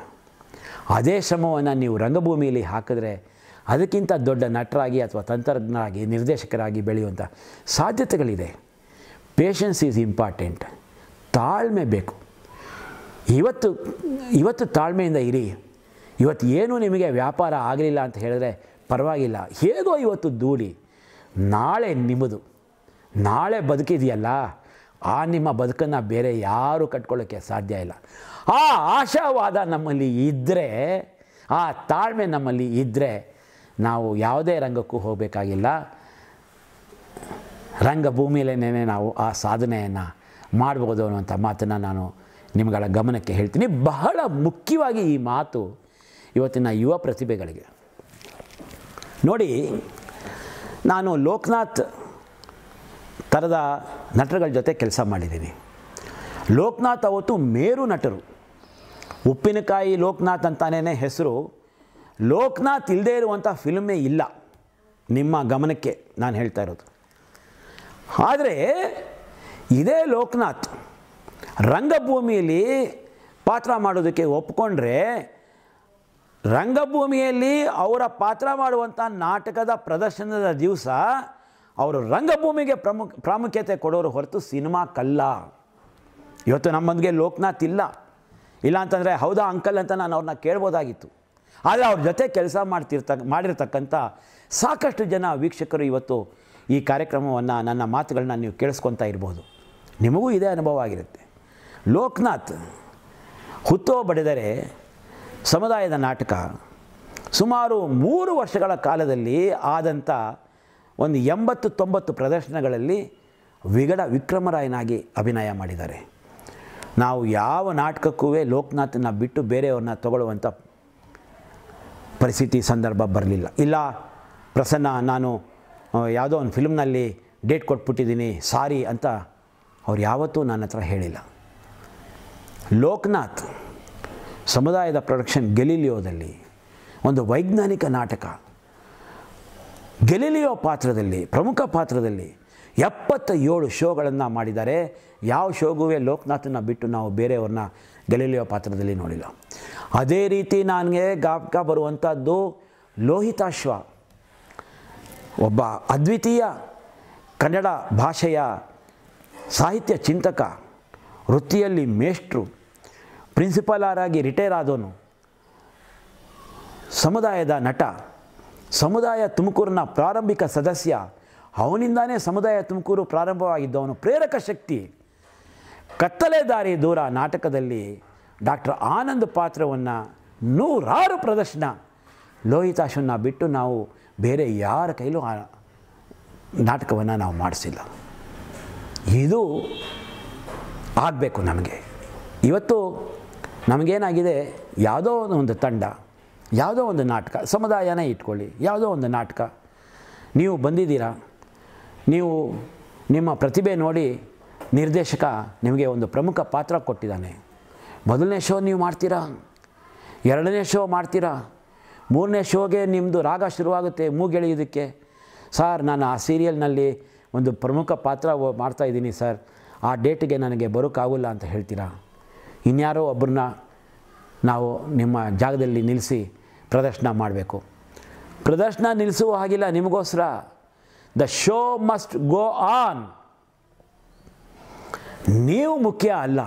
ಅದೇ ಶ್ರಮವನ್ನು ನೀವು ರಂಗಭೂಮಿಯಲ್ಲಿ ಹಾಕಿದ್ರೆ ಅದಕ್ಕಿಂತ ದೊಡ್ಡ ನಟರಾಗಿ ಅಥವಾ ತಂತ್ರಜ್ಞರಾಗಿ ನಿರ್ದೇಶಕರಾಗಿ ಬೆಳೆಯುವಂಥ ಸಾಧ್ಯತೆಗಳಿದೆ ಪೇಷನ್ಸ್ ಈಸ್ ಇಂಪಾರ್ಟೆಂಟ್ ತಾಳ್ಮೆ ಬೇಕು ಇವತ್ತು ಇವತ್ತು ತಾಳ್ಮೆಯಿಂದ ಇರಿ ಇವತ್ತು ಏನೂ ನಿಮಗೆ ವ್ಯಾಪಾರ ಆಗಲಿಲ್ಲ ಅಂತ ಹೇಳಿದ್ರೆ ಪರವಾಗಿಲ್ಲ ಹೇಗೋ ಇವತ್ತು ದೂಡಿ ನಾಳೆ ನಿಮ್ಮದು ನಾಳೆ ಬದುಕಿದೆಯಲ್ಲ ಆ ನಿಮ್ಮ ಬದುಕನ್ನು ಬೇರೆ ಯಾರೂ ಕಟ್ಕೊಳ್ಳೋಕ್ಕೆ ಸಾಧ್ಯ ಇಲ್ಲ ಆ ಆಶಾವಾದ ನಮ್ಮಲ್ಲಿ ಇದ್ದರೆ ಆ ತಾಳ್ಮೆ ನಮ್ಮಲ್ಲಿ ಇದ್ದರೆ ನಾವು ಯಾವುದೇ ರಂಗಕ್ಕೂ ಹೋಗಬೇಕಾಗಿಲ್ಲ ರಂಗಭೂಮಿಯಲ್ಲೇ ನಾವು ಆ ಸಾಧನೆಯನ್ನು ಮಾಡ್ಬೋದು ಅನ್ನುವಂಥ ಮಾತನ್ನು ನಾನು ನಿಮ್ಗಳ ಗಮನಕ್ಕೆ ಹೇಳ್ತೀನಿ ಬಹಳ ಮುಖ್ಯವಾಗಿ ಈ ಮಾತು ಇವತ್ತಿನ ಯುವ ಪ್ರತಿಭೆಗಳಿಗೆ ನೋಡಿ ನಾನು ಲೋಕನಾಥ್ ಥರದ ನಟರುಗಳ ಜೊತೆ ಕೆಲಸ ಮಾಡಿದ್ದೀನಿ ಲೋಕನಾಥ್ ಅವತ್ತು ಮೇರು ನಟರು ಉಪ್ಪಿನಕಾಯಿ ಲೋಕನಾಥ್ ಅಂತಾನೇ ಹೆಸರು ಲೋಕನಾಥ್ ಇಲ್ಲದೇ ಇರುವಂಥ ಫಿಲ್ಮೇ ಇಲ್ಲ ನಿಮ್ಮ ಗಮನಕ್ಕೆ ನಾನು ಹೇಳ್ತಾ ಇರೋದು ಆದರೆ ಇದೇ ಲೋಕನಾಥ್ ರಂಗಭೂಮಿಯಲ್ಲಿ ಪಾತ್ರ ಮಾಡೋದಕ್ಕೆ ಒಪ್ಕೊಂಡ್ರೆ ರಂಗಭೂಮಿಯಲ್ಲಿ ಅವರ ಪಾತ್ರ ಮಾಡುವಂಥ ನಾಟಕದ ಪ್ರದರ್ಶನದ ದಿವಸ ಅವರು ರಂಗಭೂಮಿಗೆ ಪ್ರಮುಖ ಪ್ರಾಮುಖ್ಯತೆ ಕೊಡೋರು ಹೊರತು ಸಿನಿಮಾ ಕಲ್ಲ ಇವತ್ತು ನಮ್ಮೊಂದಿಗೆ ಲೋಕನಾಥ್ ಇಲ್ಲ ಇಲ್ಲ ಅಂತಂದರೆ ಹೌದಾ ಅಂಕಲ್ ಅಂತ ನಾನು ಅವ್ರನ್ನ ಕೇಳ್ಬೋದಾಗಿತ್ತು ಆದರೆ ಅವ್ರ ಜೊತೆ ಕೆಲಸ ಮಾಡ್ತಿರ್ತ ಮಾಡಿರ್ತಕ್ಕಂಥ ಸಾಕಷ್ಟು ಜನ ವೀಕ್ಷಕರು ಇವತ್ತು ಈ ಕಾರ್ಯಕ್ರಮವನ್ನು ನನ್ನ ಮಾತುಗಳನ್ನ ನೀವು ಕೇಳಿಸ್ಕೊತಾ ಇರ್ಬೋದು ನಿಮಗೂ ಇದೇ ಅನುಭವ ಆಗಿರುತ್ತೆ ಲೋಕನಾಥ್ ಹುತ್ತೋ ಬಡಿದರೆ ಸಮುದಾಯದ ನಾಟಕ ಸುಮಾರು ಮೂರು ವರ್ಷಗಳ ಕಾಲದಲ್ಲಿ ಆದಂಥ ಒಂದು ಎಂಬತ್ತು ತೊಂಬತ್ತು ಪ್ರದರ್ಶನಗಳಲ್ಲಿ ವಿಗಡ ವಿಕ್ರಮರಾಯನಾಗಿ ಅಭಿನಯ ಮಾಡಿದ್ದಾರೆ ನಾವು ಯಾವ ನಾಟಕಕ್ಕೂ ಲೋಕನಾಥನ ಬಿಟ್ಟು ಬೇರೆಯವ್ರನ್ನ ತಗೊಳ್ಳುವಂಥ ಪರಿಸ್ಥಿತಿ ಸಂದರ್ಭ ಬರಲಿಲ್ಲ ಇಲ್ಲ ಪ್ರಸನ್ನ ನಾನು ಯಾವುದೋ ಒಂದು ಫಿಲ್ಮ್ನಲ್ಲಿ ಡೇಟ್ ಕೊಟ್ಬಿಟ್ಟಿದ್ದೀನಿ ಸಾರಿ ಅಂತ ಅವ್ರು ಯಾವತ್ತೂ ನನ್ನ ಹತ್ರ ಹೇಳಿಲ್ಲ ಲೋಕನಾಥ್ ಸಮುದಾಯದ ಪ್ರೊಡಕ್ಷನ್ ಗೆಲಿಲಿಯೋದಲ್ಲಿ ಒಂದು ವೈಜ್ಞಾನಿಕ ನಾಟಕ ಗೆಲಿಲಿಯೋ ಪಾತ್ರದಲ್ಲಿ ಪ್ರಮುಖ ಪಾತ್ರದಲ್ಲಿ ಎಪ್ಪತ್ತ ಏಳು ಶೋಗಳನ್ನು ಮಾಡಿದ್ದಾರೆ ಯಾವ ಶೋಗುವೆ ಲೋಕನಾಥನ ಬಿಟ್ಟು ನಾವು ಬೇರೆಯವ್ರನ್ನ ಗೆಲಿಲಿಯೋ ಪಾತ್ರದಲ್ಲಿ ನೋಡಿಲ್ಲ ಅದೇ ರೀತಿ ನನಗೆ ಗಾಪಕ ಬರುವಂಥದ್ದು ಲೋಹಿತಾಶ್ವ ಒಬ್ಬ ಅದ್ವಿತೀಯ ಕನ್ನಡ ಭಾಷೆಯ ಸಾಹಿತ್ಯ ಚಿಂತಕ ವೃತ್ತಿಯಲ್ಲಿ ಮೇಷ್ಟ್ರು ಪ್ರಿನ್ಸಿಪಾಲರಾಗಿ ರಿಟೈರ್ ಆದವನು ಸಮುದಾಯದ ನಟ ಸಮುದಾಯ ತುಮಕೂರಿನ ಪ್ರಾರಂಭಿಕ ಸದಸ್ಯ ಅವನಿಂದಾನೇ ಸಮುದಾಯ ತುಮಕೂರು ಪ್ರಾರಂಭವಾಗಿದ್ದು ಅವನು ಪ್ರೇರಕ ಶಕ್ತಿ ಕತ್ತಲೆ ದಾರಿ ದೂರ ನಾಟಕದಲ್ಲಿ ಡಾಕ್ಟರ್ ಆನಂದ್ ಪಾತ್ರವನ್ನು ನೂರಾರು ಪ್ರದರ್ಶನ ಲೋಹಿತಾಶನ್ನ ಬಿಟ್ಟು ನಾವು ಬೇರೆ ಯಾರ ಕೈಲೂ ಆ ನಾಟಕವನ್ನು ನಾವು ಮಾಡಿಸಿಲ್ಲ ಇದು ಆಗಬೇಕು ನಮಗೆ ಇವತ್ತು ನಮಗೇನಾಗಿದೆ ಯಾವುದೋ ಒಂದು ತಂಡ ಯಾವುದೋ ಒಂದು ನಾಟಕ ಸಮುದಾಯನೇ ಇಟ್ಕೊಳ್ಳಿ ಯಾವುದೋ ಒಂದು ನಾಟಕ ನೀವು ಬಂದಿದ್ದೀರಾ ನೀವು ನಿಮ್ಮ ಪ್ರತಿಭೆ ನೋಡಿ ನಿರ್ದೇಶಕ ನಿಮಗೆ ಒಂದು ಪ್ರಮುಖ ಪಾತ್ರ ಕೊಟ್ಟಿದ್ದಾನೆ ಮೊದಲನೇ ಶೋ ನೀವು ಮಾಡ್ತೀರಾ ಎರಡನೇ ಶೋ ಮಾಡ್ತೀರಾ ಮೂರನೇ ಶೋಗೆ ನಿಮ್ಮದು ರಾಗ ಶುರುವಾಗುತ್ತೆ ಮೂಗೆಳೆಯೋದಕ್ಕೆ ಸರ್ ನಾನು ಆ ಸೀರಿಯಲ್ನಲ್ಲಿ ಒಂದು ಪ್ರಮುಖ ಪಾತ್ರ ಮಾಡ್ತಾಯಿದ್ದೀನಿ ಸರ್ ಆ ಡೇಟ್ಗೆ ನನಗೆ ಬರೋಕ್ಕಾಗಲ್ಲ ಅಂತ ಹೇಳ್ತೀರಾ ಇನ್ಯಾರೋ ಒಬ್ಬರನ್ನ ನಾವು ನಿಮ್ಮ ಜಾಗದಲ್ಲಿ ನಿಲ್ಲಿಸಿ ಪ್ರದರ್ಶನ ಮಾಡಬೇಕು ಪ್ರದರ್ಶನ ನಿಲ್ಲಿಸುವ ಹಾಗಿಲ್ಲ ನಿಮಗೋಸ್ಕರ the show must go on ನೀವು ಮುಖ್ಯ ಅಲ್ಲ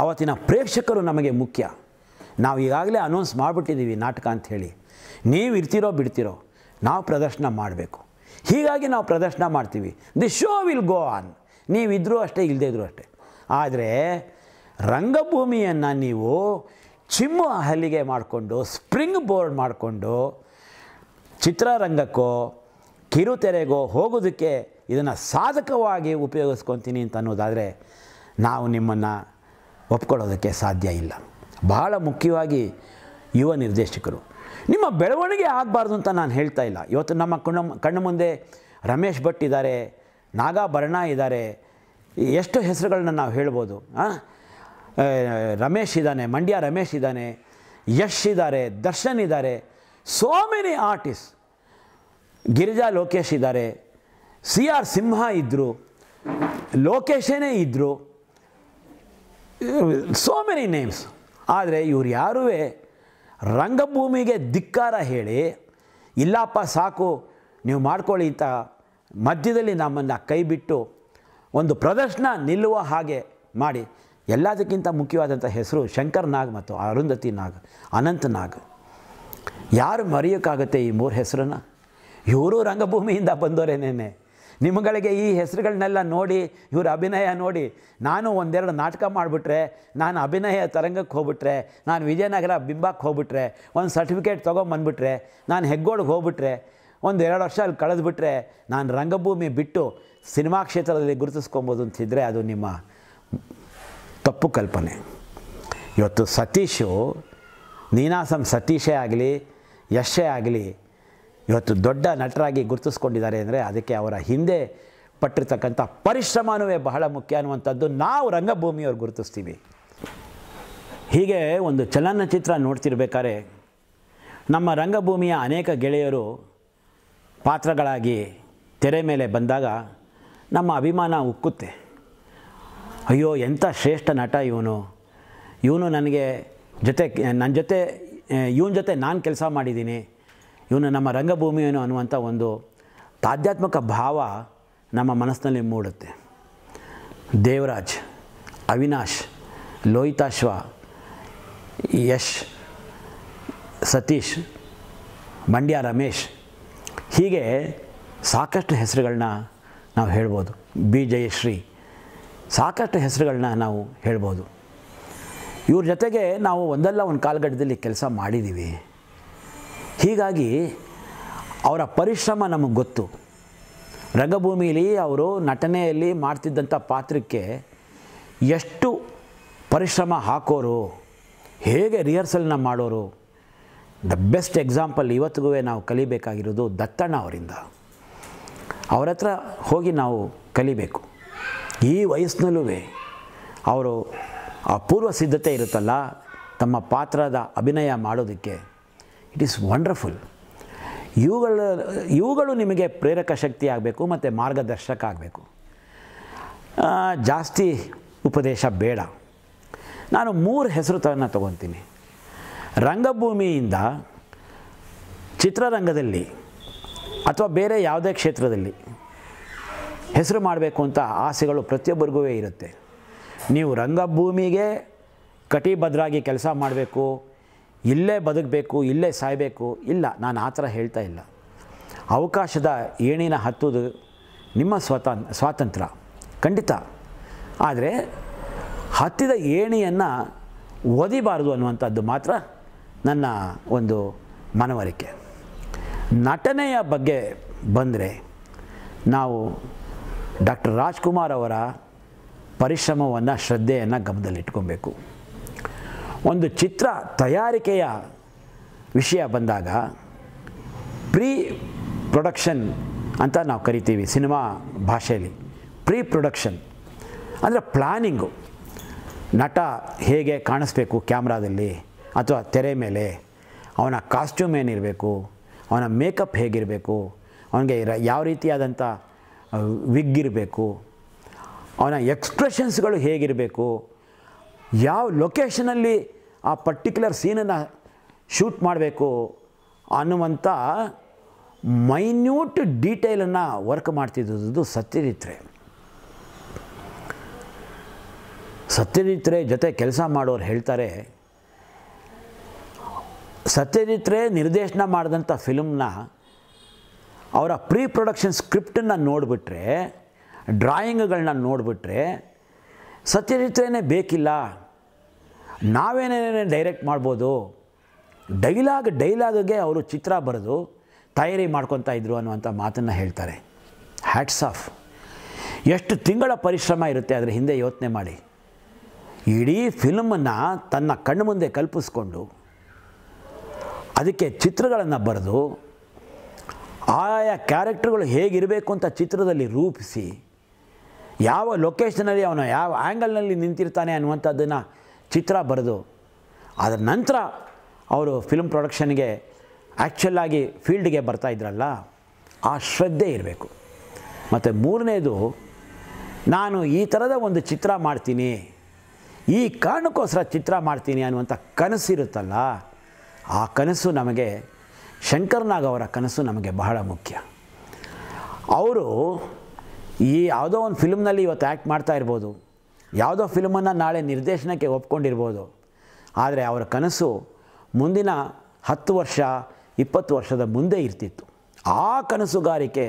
ಆವತ್ತಿನ ಪ್ರೇಕ್ಷಕರು ನಮಗೆ ಮುಖ್ಯ ನಾವು ಈಗಾಗಲೇ ಅನೌನ್ಸ್ ಮಾಡಿಬಿಟ್ಟಿದ್ದೀವಿ ನಾಟಕ ಅಂಥೇಳಿ ನೀವು ಇರ್ತಿರೋ ಬಿಡ್ತೀರೋ ನಾವು ಪ್ರದರ್ಶನ ಮಾಡಬೇಕು ಹೀಗಾಗಿ ನಾವು ಪ್ರದರ್ಶನ ಮಾಡ್ತೀವಿ the show will go on ನೀವಿದ್ದರೂ ಅಷ್ಟೇ ಇಲ್ಲದೇ ಇದ್ದರೂ ಅಷ್ಟೇ ಆದರೆ ರಂಗಭೂಮಿಯನ್ನು ನೀವು ಚಿಮ್ಮು ಹಲಿಗೆ ಮಾಡಿಕೊಂಡು ಸ್ಪ್ರಿಂಗ್ ಬೋರ್ಡ್ ಮಾಡಿಕೊಂಡು ಚಿತ್ರರಂಗಕ್ಕೋ ಕಿರುತೆರೆಗೋ ಹೋಗೋದಕ್ಕೆ ಇದನ್ನು ಸಾಧಕವಾಗಿ ಉಪಯೋಗಿಸ್ಕೊತೀನಿ ಅಂತ ಅನ್ನೋದಾದರೆ ನಾವು ನಿಮ್ಮನ್ನು ಒಪ್ಕೊಳ್ಳೋದಕ್ಕೆ ಸಾಧ್ಯ ಇಲ್ಲ ಬಹಳ ಮುಖ್ಯವಾಗಿ ಯುವ ನಿರ್ದೇಶಕರು ನಿಮ್ಮ ಬೆಳವಣಿಗೆ ಆಗಬಾರ್ದು ಅಂತ ನಾನು ಹೇಳ್ತಾ ಇಲ್ಲ ಇವತ್ತು ನಮ್ಮ ಕಣ್ಣು ಕಣ್ಣು ಮುಂದೆ ರಮೇಶ್ ಭಟ್ ಇದ್ದಾರೆ ನಾಗಾಭರಣ ಇದ್ದಾರೆ ಎಷ್ಟು ಹೆಸರುಗಳನ್ನ ನಾವು ಹೇಳ್ಬೋದು ಹಾಂ ರಮೇಶ್ ಇದ್ದಾನೆ ಮಂಡ್ಯ ರಮೇಶ್ ಇದ್ದಾನೆ ಯಶ್ ಇದ್ದಾರೆ ದರ್ಶನ್ ಇದ್ದಾರೆ so many artist Girija Lokesh ಇದ್ದಾರೆ ಸಿ ಆರ್ ಸಿಂಹ ಇದ್ದರು ಲೋಕೇಶನೇ ಇದ್ದರು ಸೋ ಮೆನಿ ನೇಮ್ಸ್ ಆದರೆ ಇವ್ರು ಯಾರೂ ರಂಗಭೂಮಿಗೆ ಧಿಕ್ಕಾರ ಹೇಳಿ ಇಲ್ಲಪ್ಪ ಸಾಕು ನೀವು ಮಾಡ್ಕೊಳ್ಳಿ ಅಂತ ಮಧ್ಯದಲ್ಲಿ ನಮ್ಮನ್ನು ಬಿಟ್ಟು ಒಂದು ಪ್ರದರ್ಶನ ನಿಲ್ಲುವ ಹಾಗೆ ಮಾಡಿ ಎಲ್ಲದಕ್ಕಿಂತ ಮುಖ್ಯವಾದಂಥ ಹೆಸರು ಶಂಕರ್ ನಾಗ್ ಮತ್ತು ಅರುಂಧತಿ ನಾಗ್ ಅನಂತ್ ನಾಗ್ ಯಾರು ಮರೆಯೋಕ್ಕಾಗುತ್ತೆ ಈ ಮೂರು ಹೆಸರನ್ನು ಇವರು ರಂಗಭೂಮಿಯಿಂದ ಬಂದವರೇನೇನೆ ನಿಮಗಳಿಗೆ ಈ ಹೆಸರುಗಳನ್ನೆಲ್ಲ ನೋಡಿ ಇವ್ರ ಅಭಿನಯ ನೋಡಿ ನಾನು ಒಂದೆರಡು ನಾಟಕ ಮಾಡಿಬಿಟ್ರೆ ನಾನು ಅಭಿನಯ ತರಂಗಕ್ಕೆ ಹೋಗ್ಬಿಟ್ರೆ ನಾನು ವಿಜಯನಗರ ಬಿಂಬಕ್ಕೆ ಹೋಗ್ಬಿಟ್ರೆ ಒಂದು ಸರ್ಟಿಫಿಕೇಟ್ ತೊಗೊಂಬಂದ್ಬಿಟ್ರೆ ನಾನು ಹೆಗ್ಗೋಡ್ಗೆ ಹೋಗ್ಬಿಟ್ರೆ ಒಂದು ಎರಡು ವರ್ಷ ಅಲ್ಲಿ ಕಳೆದ್ಬಿಟ್ರೆ ನಾನು ರಂಗಭೂಮಿ ಬಿಟ್ಟು ಸಿನಿಮಾ ಕ್ಷೇತ್ರದಲ್ಲಿ ಗುರುತಿಸ್ಕೊಬೋದು ಅಂತಿದ್ದರೆ ಅದು ನಿಮ್ಮ ತಪ್ಪು ಕಲ್ಪನೆ ಇವತ್ತು ಸತೀಶು ನೀನಾಸಂ ಸತೀಶೇ ಆಗಲಿ ಯಶೇ ಆಗಲಿ ಇವತ್ತು ದೊಡ್ಡ ನಟರಾಗಿ ಗುರುತಿಸ್ಕೊಂಡಿದ್ದಾರೆ ಅಂದರೆ ಅದಕ್ಕೆ ಅವರ ಹಿಂದೆ ಪಟ್ಟಿರ್ತಕ್ಕಂಥ ಪರಿಶ್ರಮವೇ ಬಹಳ ಮುಖ್ಯ ಅನ್ನುವಂಥದ್ದು ನಾವು ರಂಗಭೂಮಿಯವರು ಗುರುತಿಸ್ತೀವಿ ಹೀಗೆ ಒಂದು ಚಲನಚಿತ್ರ ನೋಡ್ತಿರ್ಬೇಕಾದ್ರೆ ನಮ್ಮ ರಂಗಭೂಮಿಯ ಅನೇಕ ಗೆಳೆಯರು ಪಾತ್ರಗಳಾಗಿ ತೆರೆ ಮೇಲೆ ಬಂದಾಗ ನಮ್ಮ ಅಭಿಮಾನ ಉಕ್ಕುತ್ತೆ ಅಯ್ಯೋ ಎಂಥ ಶ್ರೇಷ್ಠ ನಟ ಇವನು ಇವನು ನನಗೆ ಜೊತೆ ನನ್ನ ಜೊತೆ ಇವನ ಜೊತೆ ನಾನು ಕೆಲಸ ಮಾಡಿದ್ದೀನಿ ಇವನು ನಮ್ಮ ರಂಗಭೂಮಿಯೇನು ಅನ್ನುವಂಥ ಒಂದು ತಾಧ್ಯಾತ್ಮಕ ಭಾವ ನಮ್ಮ ಮನಸ್ಸಿನಲ್ಲಿ ಮೂಡುತ್ತೆ ದೇವರಾಜ್ ಅವಿನಾಶ್ ಲೋಹಿತಾಶ್ವ ಯಶ್ ಸತೀಶ್ ಮಂಡ್ಯ ರಮೇಶ್ ಹೀಗೆ ಸಾಕಷ್ಟು ಹೆಸರುಗಳನ್ನ ನಾವು ಹೇಳ್ಬೋದು ಬಿ ಜಯಶ್ರೀ ಸಾಕಷ್ಟು ಹೆಸರುಗಳನ್ನ ನಾವು ಹೇಳ್ಬೋದು ಇವ್ರ ಜೊತೆಗೆ ನಾವು ಒಂದಲ್ಲ ಒಂದು ಕಾಲಘಟ್ಟದಲ್ಲಿ ಕೆಲಸ ಮಾಡಿದ್ದೀವಿ ಹೀಗಾಗಿ ಅವರ ಪರಿಶ್ರಮ ನಮಗೆ ಗೊತ್ತು ರಂಗಭೂಮಿಯಲ್ಲಿ ಅವರು ನಟನೆಯಲ್ಲಿ ಮಾಡ್ತಿದ್ದಂಥ ಪಾತ್ರಕ್ಕೆ ಎಷ್ಟು ಪರಿಶ್ರಮ ಹಾಕೋರು ಹೇಗೆ ರಿಹರ್ಸಲ್ನ ಮಾಡೋರು ದ ಬೆಸ್ಟ್ ಎಕ್ಸಾಂಪಲ್ ಇವತ್ತಿಗೂ ನಾವು ಕಲಿಬೇಕಾಗಿರೋದು ದತ್ತಣ್ಣ ಅವರಿಂದ ಅವರ ಹತ್ರ ಹೋಗಿ ನಾವು ಕಲಿಬೇಕು ಈ ವಯಸ್ಸಿನಲ್ಲೂ ಅವರು ಆ ಪೂರ್ವ ಸಿದ್ಧತೆ ಇರುತ್ತಲ್ಲ ತಮ್ಮ ಪಾತ್ರದ ಅಭಿನಯ ಮಾಡೋದಕ್ಕೆ ಇಟ್ ಈಸ್ ವಂಡರ್ಫುಲ್ ಇವುಗಳ ಇವುಗಳು ನಿಮಗೆ ಪ್ರೇರಕ ಶಕ್ತಿ ಆಗಬೇಕು ಮತ್ತು ಮಾರ್ಗದರ್ಶಕ ಆಗಬೇಕು ಜಾಸ್ತಿ ಉಪದೇಶ ಬೇಡ ನಾನು ಮೂರು ಹೆಸರುತನ ತಗೊತೀನಿ ರಂಗಭೂಮಿಯಿಂದ ಚಿತ್ರರಂಗದಲ್ಲಿ ಅಥವಾ ಬೇರೆ ಯಾವುದೇ ಕ್ಷೇತ್ರದಲ್ಲಿ ಹೆಸರು ಮಾಡಬೇಕು ಅಂತ ಆಸೆಗಳು ಪ್ರತಿಯೊಬ್ಬರಿಗೂ ಇರುತ್ತೆ ನೀವು ರಂಗಭೂಮಿಗೆ ಕಟಿಬದ್ರಾಗಿ ಕೆಲಸ ಮಾಡಬೇಕು ಇಲ್ಲೇ ಬದುಕಬೇಕು ಇಲ್ಲೇ ಸಾಯಬೇಕು ಇಲ್ಲ ನಾನು ಆ ಥರ ಹೇಳ್ತಾ ಇಲ್ಲ ಅವಕಾಶದ ಏಣಿನ ಹತ್ತುವುದು ನಿಮ್ಮ ಸ್ವತಂತ್ರ ಸ್ವಾತಂತ್ರ್ಯ ಖಂಡಿತ ಆದರೆ ಹತ್ತಿದ ಏಣಿಯನ್ನು ಓದಿಬಾರದು ಅನ್ನುವಂಥದ್ದು ಮಾತ್ರ ನನ್ನ ಒಂದು ಮನವರಿಕೆ ನಟನೆಯ ಬಗ್ಗೆ ಬಂದರೆ ನಾವು ಡಾಕ್ಟರ್ ರಾಜ್ಕುಮಾರ್ ಅವರ ಪರಿಶ್ರಮವನ್ನು ಶ್ರದ್ಧೆಯನ್ನು ಗಮನದಲ್ಲಿಟ್ಕೊಬೇಕು ಒಂದು ಚಿತ್ರ ತಯಾರಿಕೆಯ ವಿಷಯ ಬಂದಾಗ ಪ್ರೀ ಪ್ರೊಡಕ್ಷನ್ ಅಂತ ನಾವು ಕರಿತೀವಿ ಸಿನಿಮಾ ಭಾಷೆಯಲ್ಲಿ ಪ್ರೀ ಪ್ರೊಡಕ್ಷನ್ ಅಂದರೆ ಪ್ಲಾನಿಂಗು ನಟ ಹೇಗೆ ಕಾಣಿಸ್ಬೇಕು ಕ್ಯಾಮ್ರಾದಲ್ಲಿ ಅಥವಾ ತೆರೆ ಮೇಲೆ ಅವನ ಕಾಸ್ಟ್ಯೂಮ್ ಏನಿರಬೇಕು ಅವನ ಮೇಕಪ್ ಹೇಗಿರಬೇಕು ಅವನಿಗೆ ಯಾವ ರೀತಿಯಾದಂಥ ವಿಗ್ ಇರಬೇಕು ಅವನ ಎಕ್ಸ್ಪ್ರೆಷನ್ಸ್ಗಳು ಹೇಗಿರಬೇಕು ಯಾವ ಲೊಕೇಶನಲ್ಲಿ ಆ ಪರ್ಟಿಕ್ಯುಲರ್ ಸೀನನ್ನು ಶೂಟ್ ಮಾಡಬೇಕು ಅನ್ನುವಂಥ ಮೈನ್ಯೂಟ್ ಡೀಟೇಲನ್ನು ವರ್ಕ್ ಮಾಡ್ತಿದ್ದುದು ಸತ್ಯಜಿತ್ರೆ ಸತ್ಯಜಿತ್ರೆ ಜೊತೆ ಕೆಲಸ ಮಾಡೋರು ಹೇಳ್ತಾರೆ ಸತ್ಯಜಿತ್ರೆ ನಿರ್ದೇಶನ ಮಾಡಿದಂಥ ಫಿಲಮ್ನ ಅವರ ಪ್ರೀ ಪ್ರೊಡಕ್ಷನ್ ಸ್ಕ್ರಿಪ್ಟನ್ನು ನೋಡಿಬಿಟ್ರೆ ಡ್ರಾಯಿಂಗ್ಗಳನ್ನ ನೋಡಿಬಿಟ್ರೆ ಸತ್ಯಚಿತ್ರನೇ ಬೇಕಿಲ್ಲ ನಾವೇನೇನೇ ಡೈರೆಕ್ಟ್ ಮಾಡ್ಬೋದು ಡೈಲಾಗ್ ಡೈಲಾಗ್ಗೆ ಅವರು ಚಿತ್ರ ಬರೆದು ತಯಾರಿ ಮಾಡ್ಕೊತಾ ಇದ್ರು ಅನ್ನುವಂಥ ಮಾತನ್ನು ಹೇಳ್ತಾರೆ ಹ್ಯಾಟ್ಸ್ ಆಫ್ ಎಷ್ಟು ತಿಂಗಳ ಪರಿಶ್ರಮ ಇರುತ್ತೆ ಅದರ ಹಿಂದೆ ಯೋಚನೆ ಮಾಡಿ ಇಡೀ ಫಿಲ್ಮನ್ನು ತನ್ನ ಕಣ್ಣು ಮುಂದೆ ಕಲ್ಪಿಸ್ಕೊಂಡು ಅದಕ್ಕೆ ಚಿತ್ರಗಳನ್ನು ಬರೆದು ಆಯಾ ಕ್ಯಾರೆಕ್ಟರ್ಗಳು ಹೇಗಿರಬೇಕು ಅಂತ ಚಿತ್ರದಲ್ಲಿ ರೂಪಿಸಿ ಯಾವ ಲೊಕೇಶನಲ್ಲಿ ಅವನು ಯಾವ ಆ್ಯಂಗಲ್ನಲ್ಲಿ ನಿಂತಿರ್ತಾನೆ ಅನ್ನುವಂಥದ್ದನ್ನು ಚಿತ್ರ ಬರೆದು ಅದರ ನಂತರ ಅವರು ಫಿಲ್ಮ್ ಪ್ರೊಡಕ್ಷನ್ಗೆ ಆ್ಯಕ್ಚುಲಾಗಿ ಫೀಲ್ಡ್ಗೆ ಬರ್ತಾಯಿದ್ರಲ್ಲ ಆ ಶ್ರದ್ಧೆ ಇರಬೇಕು ಮತ್ತು ಮೂರನೇದು ನಾನು ಈ ಥರದ ಒಂದು ಚಿತ್ರ ಮಾಡ್ತೀನಿ ಈ ಕಾರಣಕ್ಕೋಸ್ಕರ ಚಿತ್ರ ಮಾಡ್ತೀನಿ ಅನ್ನುವಂಥ ಕನಸಿರುತ್ತಲ್ಲ ಆ ಕನಸು ನಮಗೆ ಶಂಕರ್ನಾಗ್ ಅವರ ಕನಸು ನಮಗೆ ಬಹಳ ಮುಖ್ಯ ಅವರು ಈ ಯಾವುದೋ ಒಂದು ಫಿಲ್ಮ್ನಲ್ಲಿ ಇವತ್ತು ಆ್ಯಕ್ಟ್ ಮಾಡ್ತಾ ಇರ್ಬೋದು ಯಾವುದೋ ಫಿಲ್ಮನ್ನು ನಾಳೆ ನಿರ್ದೇಶನಕ್ಕೆ ಒಪ್ಕೊಂಡಿರ್ಬೋದು ಆದರೆ ಅವರ ಕನಸು ಮುಂದಿನ ಹತ್ತು ವರ್ಷ ಇಪ್ಪತ್ತು ವರ್ಷದ ಮುಂದೆ ಇರ್ತಿತ್ತು ಆ ಕನಸುಗಾರಿಕೆ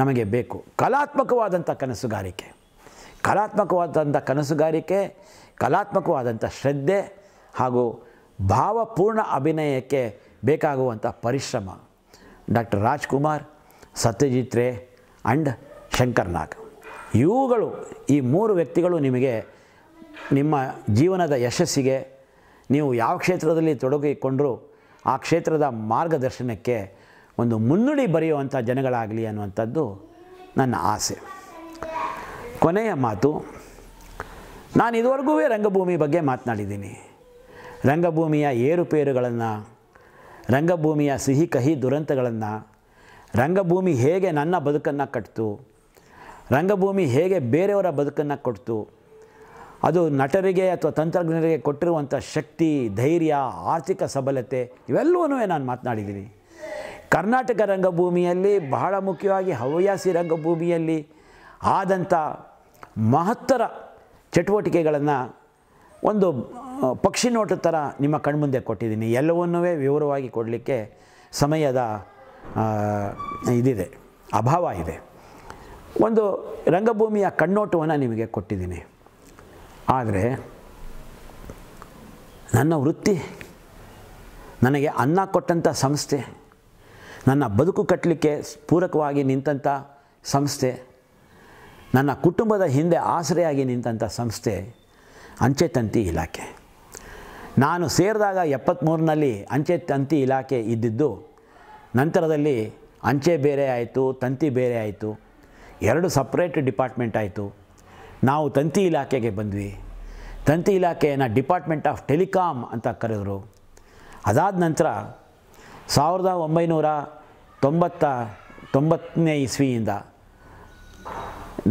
ನಮಗೆ ಬೇಕು ಕಲಾತ್ಮಕವಾದಂಥ ಕನಸುಗಾರಿಕೆ ಕಲಾತ್ಮಕವಾದಂಥ ಕನಸುಗಾರಿಕೆ ಕಲಾತ್ಮಕವಾದಂಥ ಶ್ರದ್ಧೆ ಹಾಗೂ ಭಾವಪೂರ್ಣ ಅಭಿನಯಕ್ಕೆ ಬೇಕಾಗುವಂಥ ಪರಿಶ್ರಮ ಡಾಕ್ಟರ್ ರಾಜ್ಕುಮಾರ್ ಸತ್ಯಜಿತ್ ರೇ ಆ್ಯಂಡ್ ಶಂಕರ್ನಾಗ್ ಇವುಗಳು ಈ ಮೂರು ವ್ಯಕ್ತಿಗಳು ನಿಮಗೆ ನಿಮ್ಮ ಜೀವನದ ಯಶಸ್ಸಿಗೆ ನೀವು ಯಾವ ಕ್ಷೇತ್ರದಲ್ಲಿ ತೊಡಗಿಕೊಂಡರೂ ಆ ಕ್ಷೇತ್ರದ ಮಾರ್ಗದರ್ಶನಕ್ಕೆ ಒಂದು ಮುನ್ನುಡಿ ಬರೆಯುವಂಥ ಜನಗಳಾಗಲಿ ಅನ್ನುವಂಥದ್ದು ನನ್ನ ಆಸೆ ಕೊನೆಯ ಮಾತು ನಾನು ಇದುವರೆಗೂ ರಂಗಭೂಮಿ ಬಗ್ಗೆ ಮಾತನಾಡಿದ್ದೀನಿ ರಂಗಭೂಮಿಯ ಏರುಪೇರುಗಳನ್ನು ರಂಗಭೂಮಿಯ ಸಿಹಿ ಕಹಿ ದುರಂತಗಳನ್ನು ರಂಗಭೂಮಿ ಹೇಗೆ ನನ್ನ ಬದುಕನ್ನು ಕಟ್ತು ರಂಗಭೂಮಿ ಹೇಗೆ ಬೇರೆಯವರ ಬದುಕನ್ನು ಕೊಡ್ತು ಅದು ನಟರಿಗೆ ಅಥವಾ ತಂತ್ರಜ್ಞರಿಗೆ ಕೊಟ್ಟಿರುವಂಥ ಶಕ್ತಿ ಧೈರ್ಯ ಆರ್ಥಿಕ ಸಬಲತೆ ಇವೆಲ್ಲವನ್ನೂ ನಾನು ಮಾತನಾಡಿದ್ದೀನಿ ಕರ್ನಾಟಕ ರಂಗಭೂಮಿಯಲ್ಲಿ ಬಹಳ ಮುಖ್ಯವಾಗಿ ಹವ್ಯಾಸಿ ರಂಗಭೂಮಿಯಲ್ಲಿ ಆದಂಥ ಮಹತ್ತರ ಚಟುವಟಿಕೆಗಳನ್ನು ಒಂದು ಪಕ್ಷಿ ನೋಟ ಥರ ನಿಮ್ಮ ಕಣ್ಮುಂದೆ ಕೊಟ್ಟಿದ್ದೀನಿ ಎಲ್ಲವನ್ನೂ ವಿವರವಾಗಿ ಕೊಡಲಿಕ್ಕೆ ಸಮಯದ ಇದಿದೆ ಅಭಾವ ಇದೆ ಒಂದು ರಂಗಭೂಮಿಯ ಕಣ್ಣೋಟವನ್ನು ನಿಮಗೆ ಕೊಟ್ಟಿದ್ದೀನಿ ಆದರೆ ನನ್ನ ವೃತ್ತಿ ನನಗೆ ಅನ್ನ ಕೊಟ್ಟಂಥ ಸಂಸ್ಥೆ ನನ್ನ ಬದುಕು ಕಟ್ಟಲಿಕ್ಕೆ ಪೂರಕವಾಗಿ ನಿಂತಂಥ ಸಂಸ್ಥೆ ನನ್ನ ಕುಟುಂಬದ ಹಿಂದೆ ಆಸರೆಯಾಗಿ ನಿಂತಂಥ ಸಂಸ್ಥೆ ಅಂಚೆ ತಂತಿ ಇಲಾಖೆ ನಾನು ಸೇರಿದಾಗ ಎಪ್ಪತ್ತ್ಮೂರಿನಲ್ಲಿ ಅಂಚೆ ತಂತಿ ಇಲಾಖೆ ಇದ್ದಿದ್ದು ನಂತರದಲ್ಲಿ ಅಂಚೆ ಬೇರೆ ಆಯಿತು ತಂತಿ ಬೇರೆ ಆಯಿತು ಎರಡು ಸಪ್ರೇಟ್ ಡಿಪಾರ್ಟ್ಮೆಂಟ್ ಆಯಿತು ನಾವು ತಂತಿ ಇಲಾಖೆಗೆ ಬಂದ್ವಿ ತಂತಿ ಇಲಾಖೆಯನ್ನು ಡಿಪಾರ್ಟ್ಮೆಂಟ್ ಆಫ್ ಟೆಲಿಕಾಮ್ ಅಂತ ಕರೆದರು ಅದಾದ ನಂತರ ಸಾವಿರದ ಒಂಬೈನೂರ ತೊಂಬತ್ತ ತೊಂಬತ್ತನೇ ಇಸ್ವಿಯಿಂದ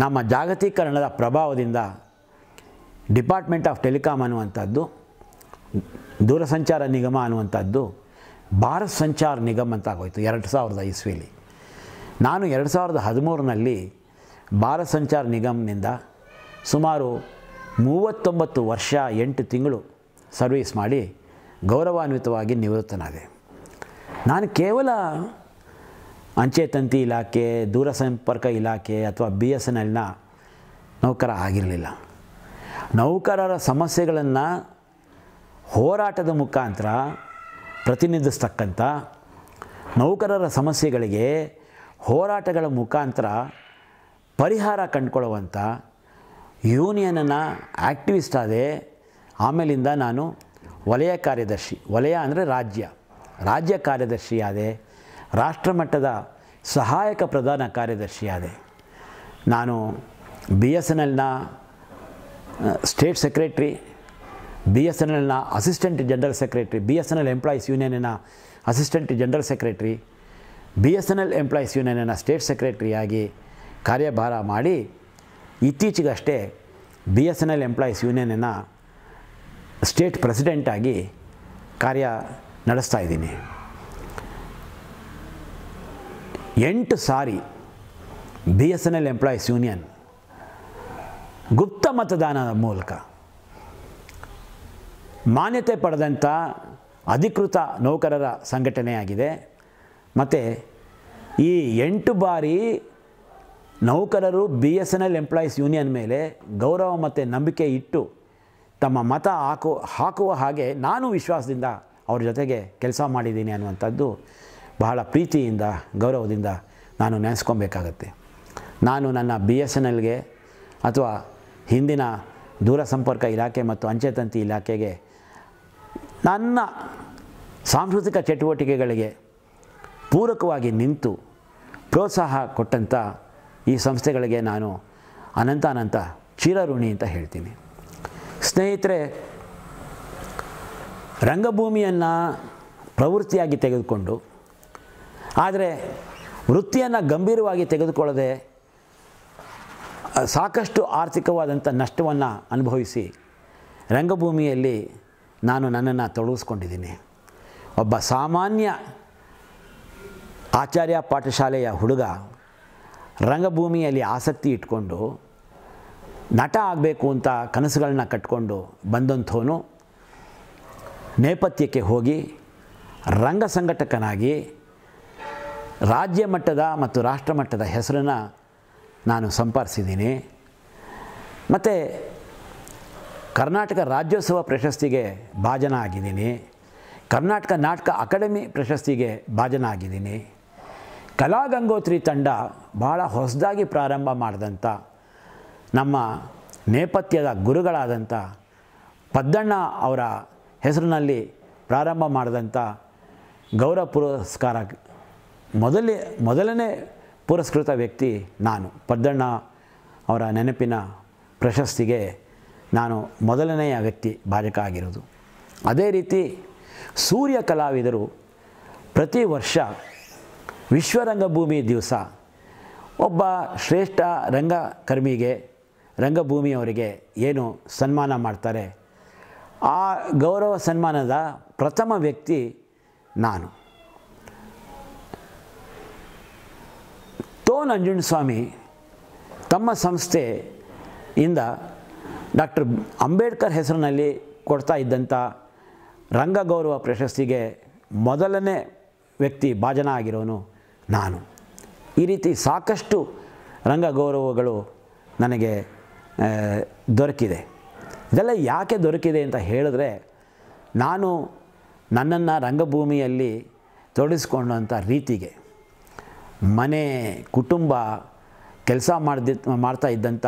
ನಮ್ಮ ಜಾಗತೀಕರಣದ ಪ್ರಭಾವದಿಂದ ಡಿಪಾರ್ಟ್ಮೆಂಟ್ ಆಫ್ ಟೆಲಿಕಾಮ್ ಅನ್ನುವಂಥದ್ದು ದೂರಸಂಚಾರ ನಿಗಮ ಅನ್ನುವಂಥದ್ದು ಭಾರತ್ ಸಂಚಾರ್ ನಿಗಮ್ ಅಂತ ಆಗೋಯ್ತು ಎರಡು ಸಾವಿರದ ಇಸ್ವಿಯಲ್ಲಿ ನಾನು ಎರಡು ಸಾವಿರದ ಹದಿಮೂರಿನಲ್ಲಿ ಭಾರತ್ ಸಂಚಾರ್ ನಿಗಮ್ನಿಂದ ಸುಮಾರು ಮೂವತ್ತೊಂಬತ್ತು ವರ್ಷ ಎಂಟು ತಿಂಗಳು ಸರ್ವೀಸ್ ಮಾಡಿ ಗೌರವಾನ್ವಿತವಾಗಿ ನಿವೃತ್ತನಾದೆ ನಾನು ಕೇವಲ ಅಂಚೆ ತಂತಿ ಇಲಾಖೆ ದೂರಸಂಪರ್ಕ ಇಲಾಖೆ ಅಥವಾ ಬಿ ಎಸ್ ಎನ್ ಎಲ್ನ ನೌಕರ ಆಗಿರಲಿಲ್ಲ ನೌಕರರ ಸಮಸ್ಯೆಗಳನ್ನು ಹೋರಾಟದ ಮುಖಾಂತರ ಪ್ರತಿನಿಧಿಸ್ತಕ್ಕಂಥ ನೌಕರರ ಸಮಸ್ಯೆಗಳಿಗೆ ಹೋರಾಟಗಳ ಮುಖಾಂತರ ಪರಿಹಾರ ಕಂಡುಕೊಳ್ಳುವಂಥ ಯೂನಿಯನನ್ನು ಆ್ಯಕ್ಟಿವಿಸ್ಟ್ ಆದೆ ಆಮೇಲಿಂದ ನಾನು ವಲಯ ಕಾರ್ಯದರ್ಶಿ ವಲಯ ಅಂದರೆ ರಾಜ್ಯ ರಾಜ್ಯ ಕಾರ್ಯದರ್ಶಿ ರಾಷ್ಟ್ರ ರಾಷ್ಟ್ರಮಟ್ಟದ ಸಹಾಯಕ ಪ್ರಧಾನ ಕಾರ್ಯದರ್ಶಿ ನಾನು ಬಿ ಎಸ್ ಎನ್ ಎಲ್ನ state secretary B S N ಎಲ್ನ assistant general secretary B S N L employees ಯೂನಿಯನ್ನ assistant general secretary B S N L employees ಯೂನಿಯನ್ನ ಸ್ಟೇಟ್ ಸೆಕ್ರೆಟರಿಯಾಗಿ ಕಾರ್ಯಭಾರ ಮಾಡಿ ಇತ್ತೀಚೆಗಷ್ಟೇ B S N L employees ಯೂನಿಯನ್ನ ಸ್ಟೇಟ್ ಪ್ರೆಸಿಡೆಂಟಾಗಿ ಕಾರ್ಯ ನಡೆಸ್ತಾ ಇದ್ದೀನಿ ಎಂಟು ಸಾರಿ B S N L employees union ಗುಪ್ತ ಮತದಾನದ ಮೂಲಕ ಮಾನ್ಯತೆ ಪಡೆದಂಥ ಅಧಿಕೃತ ನೌಕರರ ಸಂಘಟನೆಯಾಗಿದೆ ಮತ್ತು ಈ ಎಂಟು ಬಾರಿ ನೌಕರರು B S N L employees union ಮೇಲೆ ಗೌರವ ಮತ್ತು ನಂಬಿಕೆ ಇಟ್ಟು ತಮ್ಮ ಮತ ಹಾಕು ಹಾಕುವ ಹಾಗೆ ನಾನು ವಿಶ್ವಾಸದಿಂದ ಅವ್ರ ಜೊತೆಗೆ ಕೆಲಸ ಮಾಡಿದ್ದೀನಿ ಅನ್ನುವಂಥದ್ದು ಬಹಳ ಪ್ರೀತಿಯಿಂದ ಗೌರವದಿಂದ ನಾನು ನೆನೆಸ್ಕೊಬೇಕಾಗತ್ತೆ ನಾನು ನನ್ನ ಬಿ ಎಸ್ ಎನ್ ಎಲ್ಗೆ ಅಥವಾ ಹಿಂದಿನ ದೂರ ಸಂಪರ್ಕ ಇಲಾಖೆ ಮತ್ತು ಅಂಚೆ ತಂತಿ ಇಲಾಖೆಗೆ ನನ್ನ ಸಾಂಸ್ಕೃತಿಕ ಚಟುವಟಿಕೆಗಳಿಗೆ ಪೂರಕವಾಗಿ ನಿಂತು ಪ್ರೋತ್ಸಾಹ ಕೊಟ್ಟಂಥ ಈ ಸಂಸ್ಥೆಗಳಿಗೆ ನಾನು ಅನಂತ ಅನಂತ ಚಿರಋಣಿ ಅಂತ ಹೇಳ್ತೀನಿ ಸ್ನೇಹಿತರೆ ರಂಗಭೂಮಿಯನ್ನು ಪ್ರವೃತ್ತಿಯಾಗಿ ತೆಗೆದುಕೊಂಡು ಆದರೆ ವೃತ್ತಿಯನ್ನು ಗಂಭೀರವಾಗಿ ತೆಗೆದುಕೊಳ್ಳದೆ ಸಾಕಷ್ಟು ಆರ್ಥಿಕವಾದಂಥ ನಷ್ಟವನ್ನು ಅನುಭವಿಸಿ ರಂಗಭೂಮಿಯಲ್ಲಿ ನಾನು ನನ್ನನ್ನು ತೊಡಗಿಸ್ಕೊಂಡಿದ್ದೀನಿ ಒಬ್ಬ ಸಾಮಾನ್ಯ ಆಚಾರ್ಯ ಪಾಠಶಾಲೆಯ ಹುಡುಗ ರಂಗಭೂಮಿಯಲ್ಲಿ ಆಸಕ್ತಿ ಇಟ್ಕೊಂಡು ನಟ ಆಗಬೇಕು ಅಂತ ಕನಸುಗಳನ್ನ ಕಟ್ಕೊಂಡು ಬಂದಂಥವನು ನೇಪಥ್ಯಕ್ಕೆ ಹೋಗಿ ರಂಗ ಸಂಘಟಕನಾಗಿ ರಾಜ್ಯ ಮಟ್ಟದ ಮತ್ತು ರಾಷ್ಟ್ರಮಟ್ಟದ ಹೆಸರನ್ನು ನಾನು ಸಂಪಾದಿಸಿದ್ದೀನಿ ಮತ್ತು ಕರ್ನಾಟಕ ರಾಜ್ಯೋತ್ಸವ ಪ್ರಶಸ್ತಿಗೆ ಭಾಜನ ಆಗಿದ್ದೀನಿ ಕರ್ನಾಟಕ ನಾಟಕ ಅಕಾಡೆಮಿ ಪ್ರಶಸ್ತಿಗೆ ಭಾಜನ ಆಗಿದ್ದೀನಿ ಕಲಾ ಗಂಗೋತ್ರಿ ತಂಡ ಭಾಳ ಹೊಸದಾಗಿ ಪ್ರಾರಂಭ ಮಾಡಿದಂಥ ನಮ್ಮ ನೇಪಥ್ಯದ ಗುರುಗಳಾದಂಥ ಪದ್ದಣ್ಣ ಅವರ ಹೆಸರಿನಲ್ಲಿ ಪ್ರಾರಂಭ ಮಾಡಿದಂಥ ಗೌರವ ಪುರಸ್ಕಾರ ಮೊದಲೇ ಮೊದಲನೇ ಪುರಸ್ಕೃತ ವ್ಯಕ್ತಿ ನಾನು ಪದ್ದಣ್ಣ ಅವರ ನೆನಪಿನ ಪ್ರಶಸ್ತಿಗೆ ನಾನು ಮೊದಲನೆಯ ವ್ಯಕ್ತಿ ಭಾಜಕ ಆಗಿರೋದು ಅದೇ ರೀತಿ ಸೂರ್ಯ ಕಲಾವಿದರು ಪ್ರತಿ ವರ್ಷ ವಿಶ್ವರಂಗಭೂಮಿ ದಿವಸ ಒಬ್ಬ ಶ್ರೇಷ್ಠ ರಂಗಕರ್ಮಿಗೆ ರಂಗಭೂಮಿಯವರಿಗೆ ಏನು ಸನ್ಮಾನ ಮಾಡ್ತಾರೆ ಆ ಗೌರವ ಸನ್ಮಾನದ ಪ್ರಥಮ ವ್ಯಕ್ತಿ ನಾನು ಸ್ವಾಮಿ ತಮ್ಮ ಸಂಸ್ಥೆ ಇಂದ ಡಾಕ್ಟರ್ ಅಂಬೇಡ್ಕರ್ ಹೆಸರಿನಲ್ಲಿ ಕೊಡ್ತಾ ಇದ್ದಂಥ ರಂಗಗೌರವ ಪ್ರಶಸ್ತಿಗೆ ಮೊದಲನೇ ವ್ಯಕ್ತಿ ಭಾಜನ ಆಗಿರೋನು ನಾನು ಈ ರೀತಿ ಸಾಕಷ್ಟು ರಂಗಗೌರವಗಳು ನನಗೆ ದೊರಕಿದೆ ಇದೆಲ್ಲ ಯಾಕೆ ದೊರಕಿದೆ ಅಂತ ಹೇಳಿದ್ರೆ ನಾನು ನನ್ನನ್ನು ರಂಗಭೂಮಿಯಲ್ಲಿ ತೊಡಗಿಸ್ಕೊಂಡಂಥ ರೀತಿಗೆ ಮನೆ ಕುಟುಂಬ ಕೆಲಸ ಮಾಡ್ದಿ ಮಾಡ್ತಾ ಇದ್ದಂಥ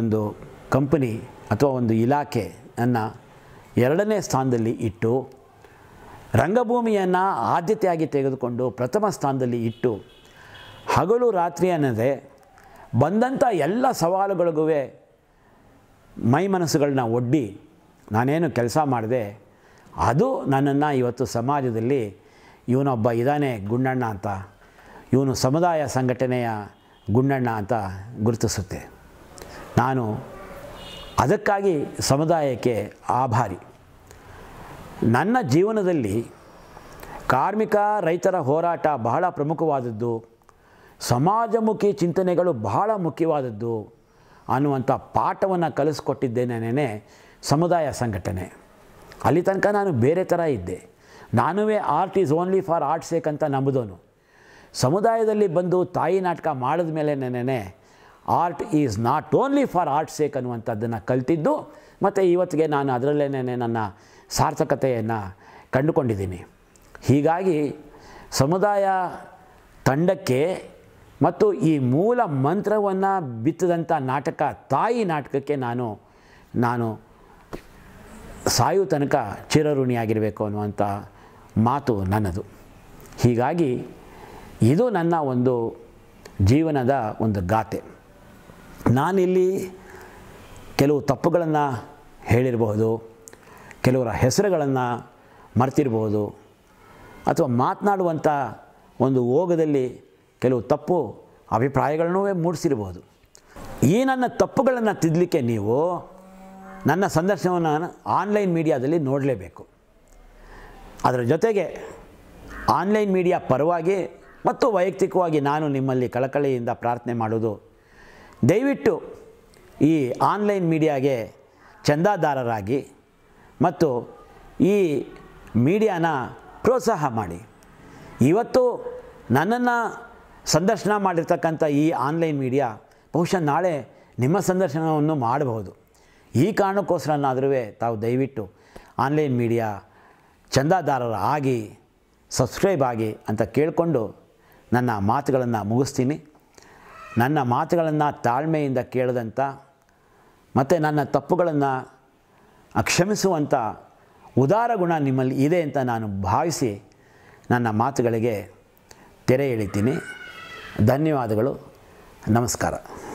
ಒಂದು ಕಂಪನಿ ಅಥವಾ ಒಂದು ನನ್ನ ಎರಡನೇ ಸ್ಥಾನದಲ್ಲಿ ಇಟ್ಟು ರಂಗಭೂಮಿಯನ್ನು ಆದ್ಯತೆಯಾಗಿ ತೆಗೆದುಕೊಂಡು ಪ್ರಥಮ ಸ್ಥಾನದಲ್ಲಿ ಇಟ್ಟು ಹಗಲು ರಾತ್ರಿ ಅನ್ನದೇ ಬಂದಂಥ ಎಲ್ಲ ಸವಾಲುಗಳಿಗೂ ಮೈ ಮನಸ್ಸುಗಳನ್ನ ಒಡ್ಡಿ ನಾನೇನು ಕೆಲಸ ಮಾಡಿದೆ ಅದು ನನ್ನನ್ನು ಇವತ್ತು ಸಮಾಜದಲ್ಲಿ ಇವನೊಬ್ಬ ಇದ್ದಾನೆ ಗುಂಡಣ್ಣ ಅಂತ ಇವನು ಸಮುದಾಯ ಸಂಘಟನೆಯ ಗುಂಡಣ್ಣ ಅಂತ ಗುರುತಿಸುತ್ತೆ ನಾನು ಅದಕ್ಕಾಗಿ ಸಮುದಾಯಕ್ಕೆ ಆಭಾರಿ ನನ್ನ ಜೀವನದಲ್ಲಿ ಕಾರ್ಮಿಕ ರೈತರ ಹೋರಾಟ ಬಹಳ ಪ್ರಮುಖವಾದದ್ದು ಸಮಾಜಮುಖಿ ಚಿಂತನೆಗಳು ಬಹಳ ಮುಖ್ಯವಾದದ್ದು ಅನ್ನುವಂಥ ಪಾಠವನ್ನು ಕಲಿಸ್ಕೊಟ್ಟಿದ್ದೇನೆ ಸಮುದಾಯ ಸಂಘಟನೆ ಅಲ್ಲಿ ತನಕ ನಾನು ಬೇರೆ ಥರ ಇದ್ದೆ ನಾನುವೇ art is only for art sake ಅಂತ ನಂಬಿದೋನು ಸಮುದಾಯದಲ್ಲಿ ಬಂದು ತಾಯಿ ನಾಟಕ ಮಾಡಿದ ಮೇಲೆ ನೆನೆ art is not only for art sake ಅನ್ನುವಂಥದ್ದನ್ನು ಕಲ್ತಿದ್ದು ಮತ್ತು ಇವತ್ತಿಗೆ ನಾನು ಅದರಲ್ಲೇನೇ ನನ್ನ ಸಾರ್ಥಕತೆಯನ್ನು ಕಂಡುಕೊಂಡಿದ್ದೀನಿ ಹೀಗಾಗಿ ಸಮುದಾಯ ತಂಡಕ್ಕೆ ಮತ್ತು ಈ ಮೂಲ ಮಂತ್ರವನ್ನು ಬಿತ್ತದಂಥ ನಾಟಕ ತಾಯಿ ನಾಟಕಕ್ಕೆ ನಾನು ನಾನು ಸಾಯು ತನಕ ಚಿರಋಣಿಯಾಗಿರಬೇಕು ಅನ್ನುವಂಥ ಮಾತು ನನ್ನದು ಹೀಗಾಗಿ ಇದು ನನ್ನ ಒಂದು ಜೀವನದ ಒಂದು ಗಾಥೆ ನಾನಿಲ್ಲಿ ಕೆಲವು ತಪ್ಪುಗಳನ್ನು ಹೇಳಿರಬಹುದು ಕೆಲವರ ಹೆಸರುಗಳನ್ನು ಮರ್ತಿರಬಹುದು ಅಥವಾ ಮಾತನಾಡುವಂಥ ಒಂದು ಓಗದಲ್ಲಿ ಕೆಲವು ತಪ್ಪು ಅಭಿಪ್ರಾಯಗಳನ್ನೂ ಮೂಡಿಸಿರ್ಬೋದು ಈ ನನ್ನ ತಪ್ಪುಗಳನ್ನು ತಿದ್ದಲಿಕ್ಕೆ ನೀವು ನನ್ನ ಸಂದರ್ಶನವನ್ನು ಆನ್ಲೈನ್ ಮೀಡಿಯಾದಲ್ಲಿ ನೋಡಲೇಬೇಕು ಅದರ ಜೊತೆಗೆ ಆನ್ಲೈನ್ ಮೀಡಿಯಾ ಪರವಾಗಿ ಮತ್ತು ವೈಯಕ್ತಿಕವಾಗಿ ನಾನು ನಿಮ್ಮಲ್ಲಿ ಕಳಕಳಿಯಿಂದ ಪ್ರಾರ್ಥನೆ ಮಾಡೋದು ದಯವಿಟ್ಟು ಈ ಆನ್ಲೈನ್ ಮೀಡಿಯಾಗೆ ಚಂದಾದಾರರಾಗಿ ಮತ್ತು ಈ ಮೀಡಿಯಾನ ಪ್ರೋತ್ಸಾಹ ಮಾಡಿ ಇವತ್ತು ನನ್ನನ್ನು ಸಂದರ್ಶನ ಮಾಡಿರ್ತಕ್ಕಂಥ ಈ ಆನ್ಲೈನ್ ಮೀಡಿಯಾ ಬಹುಶಃ ನಾಳೆ ನಿಮ್ಮ ಸಂದರ್ಶನವನ್ನು ಮಾಡಬಹುದು ಈ ಕಾರಣಕ್ಕೋಸ್ಕರನಾದರೂ ತಾವು ದಯವಿಟ್ಟು ಆನ್ಲೈನ್ ಮೀಡಿಯಾ ಚಂದಾದಾರರ ಆಗಿ ಸಬ್ಸ್ಕ್ರೈಬ್ ಆಗಿ ಅಂತ ಕೇಳಿಕೊಂಡು ನನ್ನ ಮಾತುಗಳನ್ನು ಮುಗಿಸ್ತೀನಿ ನನ್ನ ಮಾತುಗಳನ್ನು ತಾಳ್ಮೆಯಿಂದ ಕೇಳಿದಂಥ ಮತ್ತು ನನ್ನ ತಪ್ಪುಗಳನ್ನು ಕ್ಷಮಿಸುವಂಥ ಉದಾರ ಗುಣ ನಿಮ್ಮಲ್ಲಿ ಇದೆ ಅಂತ ನಾನು ಭಾವಿಸಿ ನನ್ನ ಮಾತುಗಳಿಗೆ ತೆರೆ ಎಳಿತೀನಿ ಧನ್ಯವಾದಗಳು ನಮಸ್ಕಾರ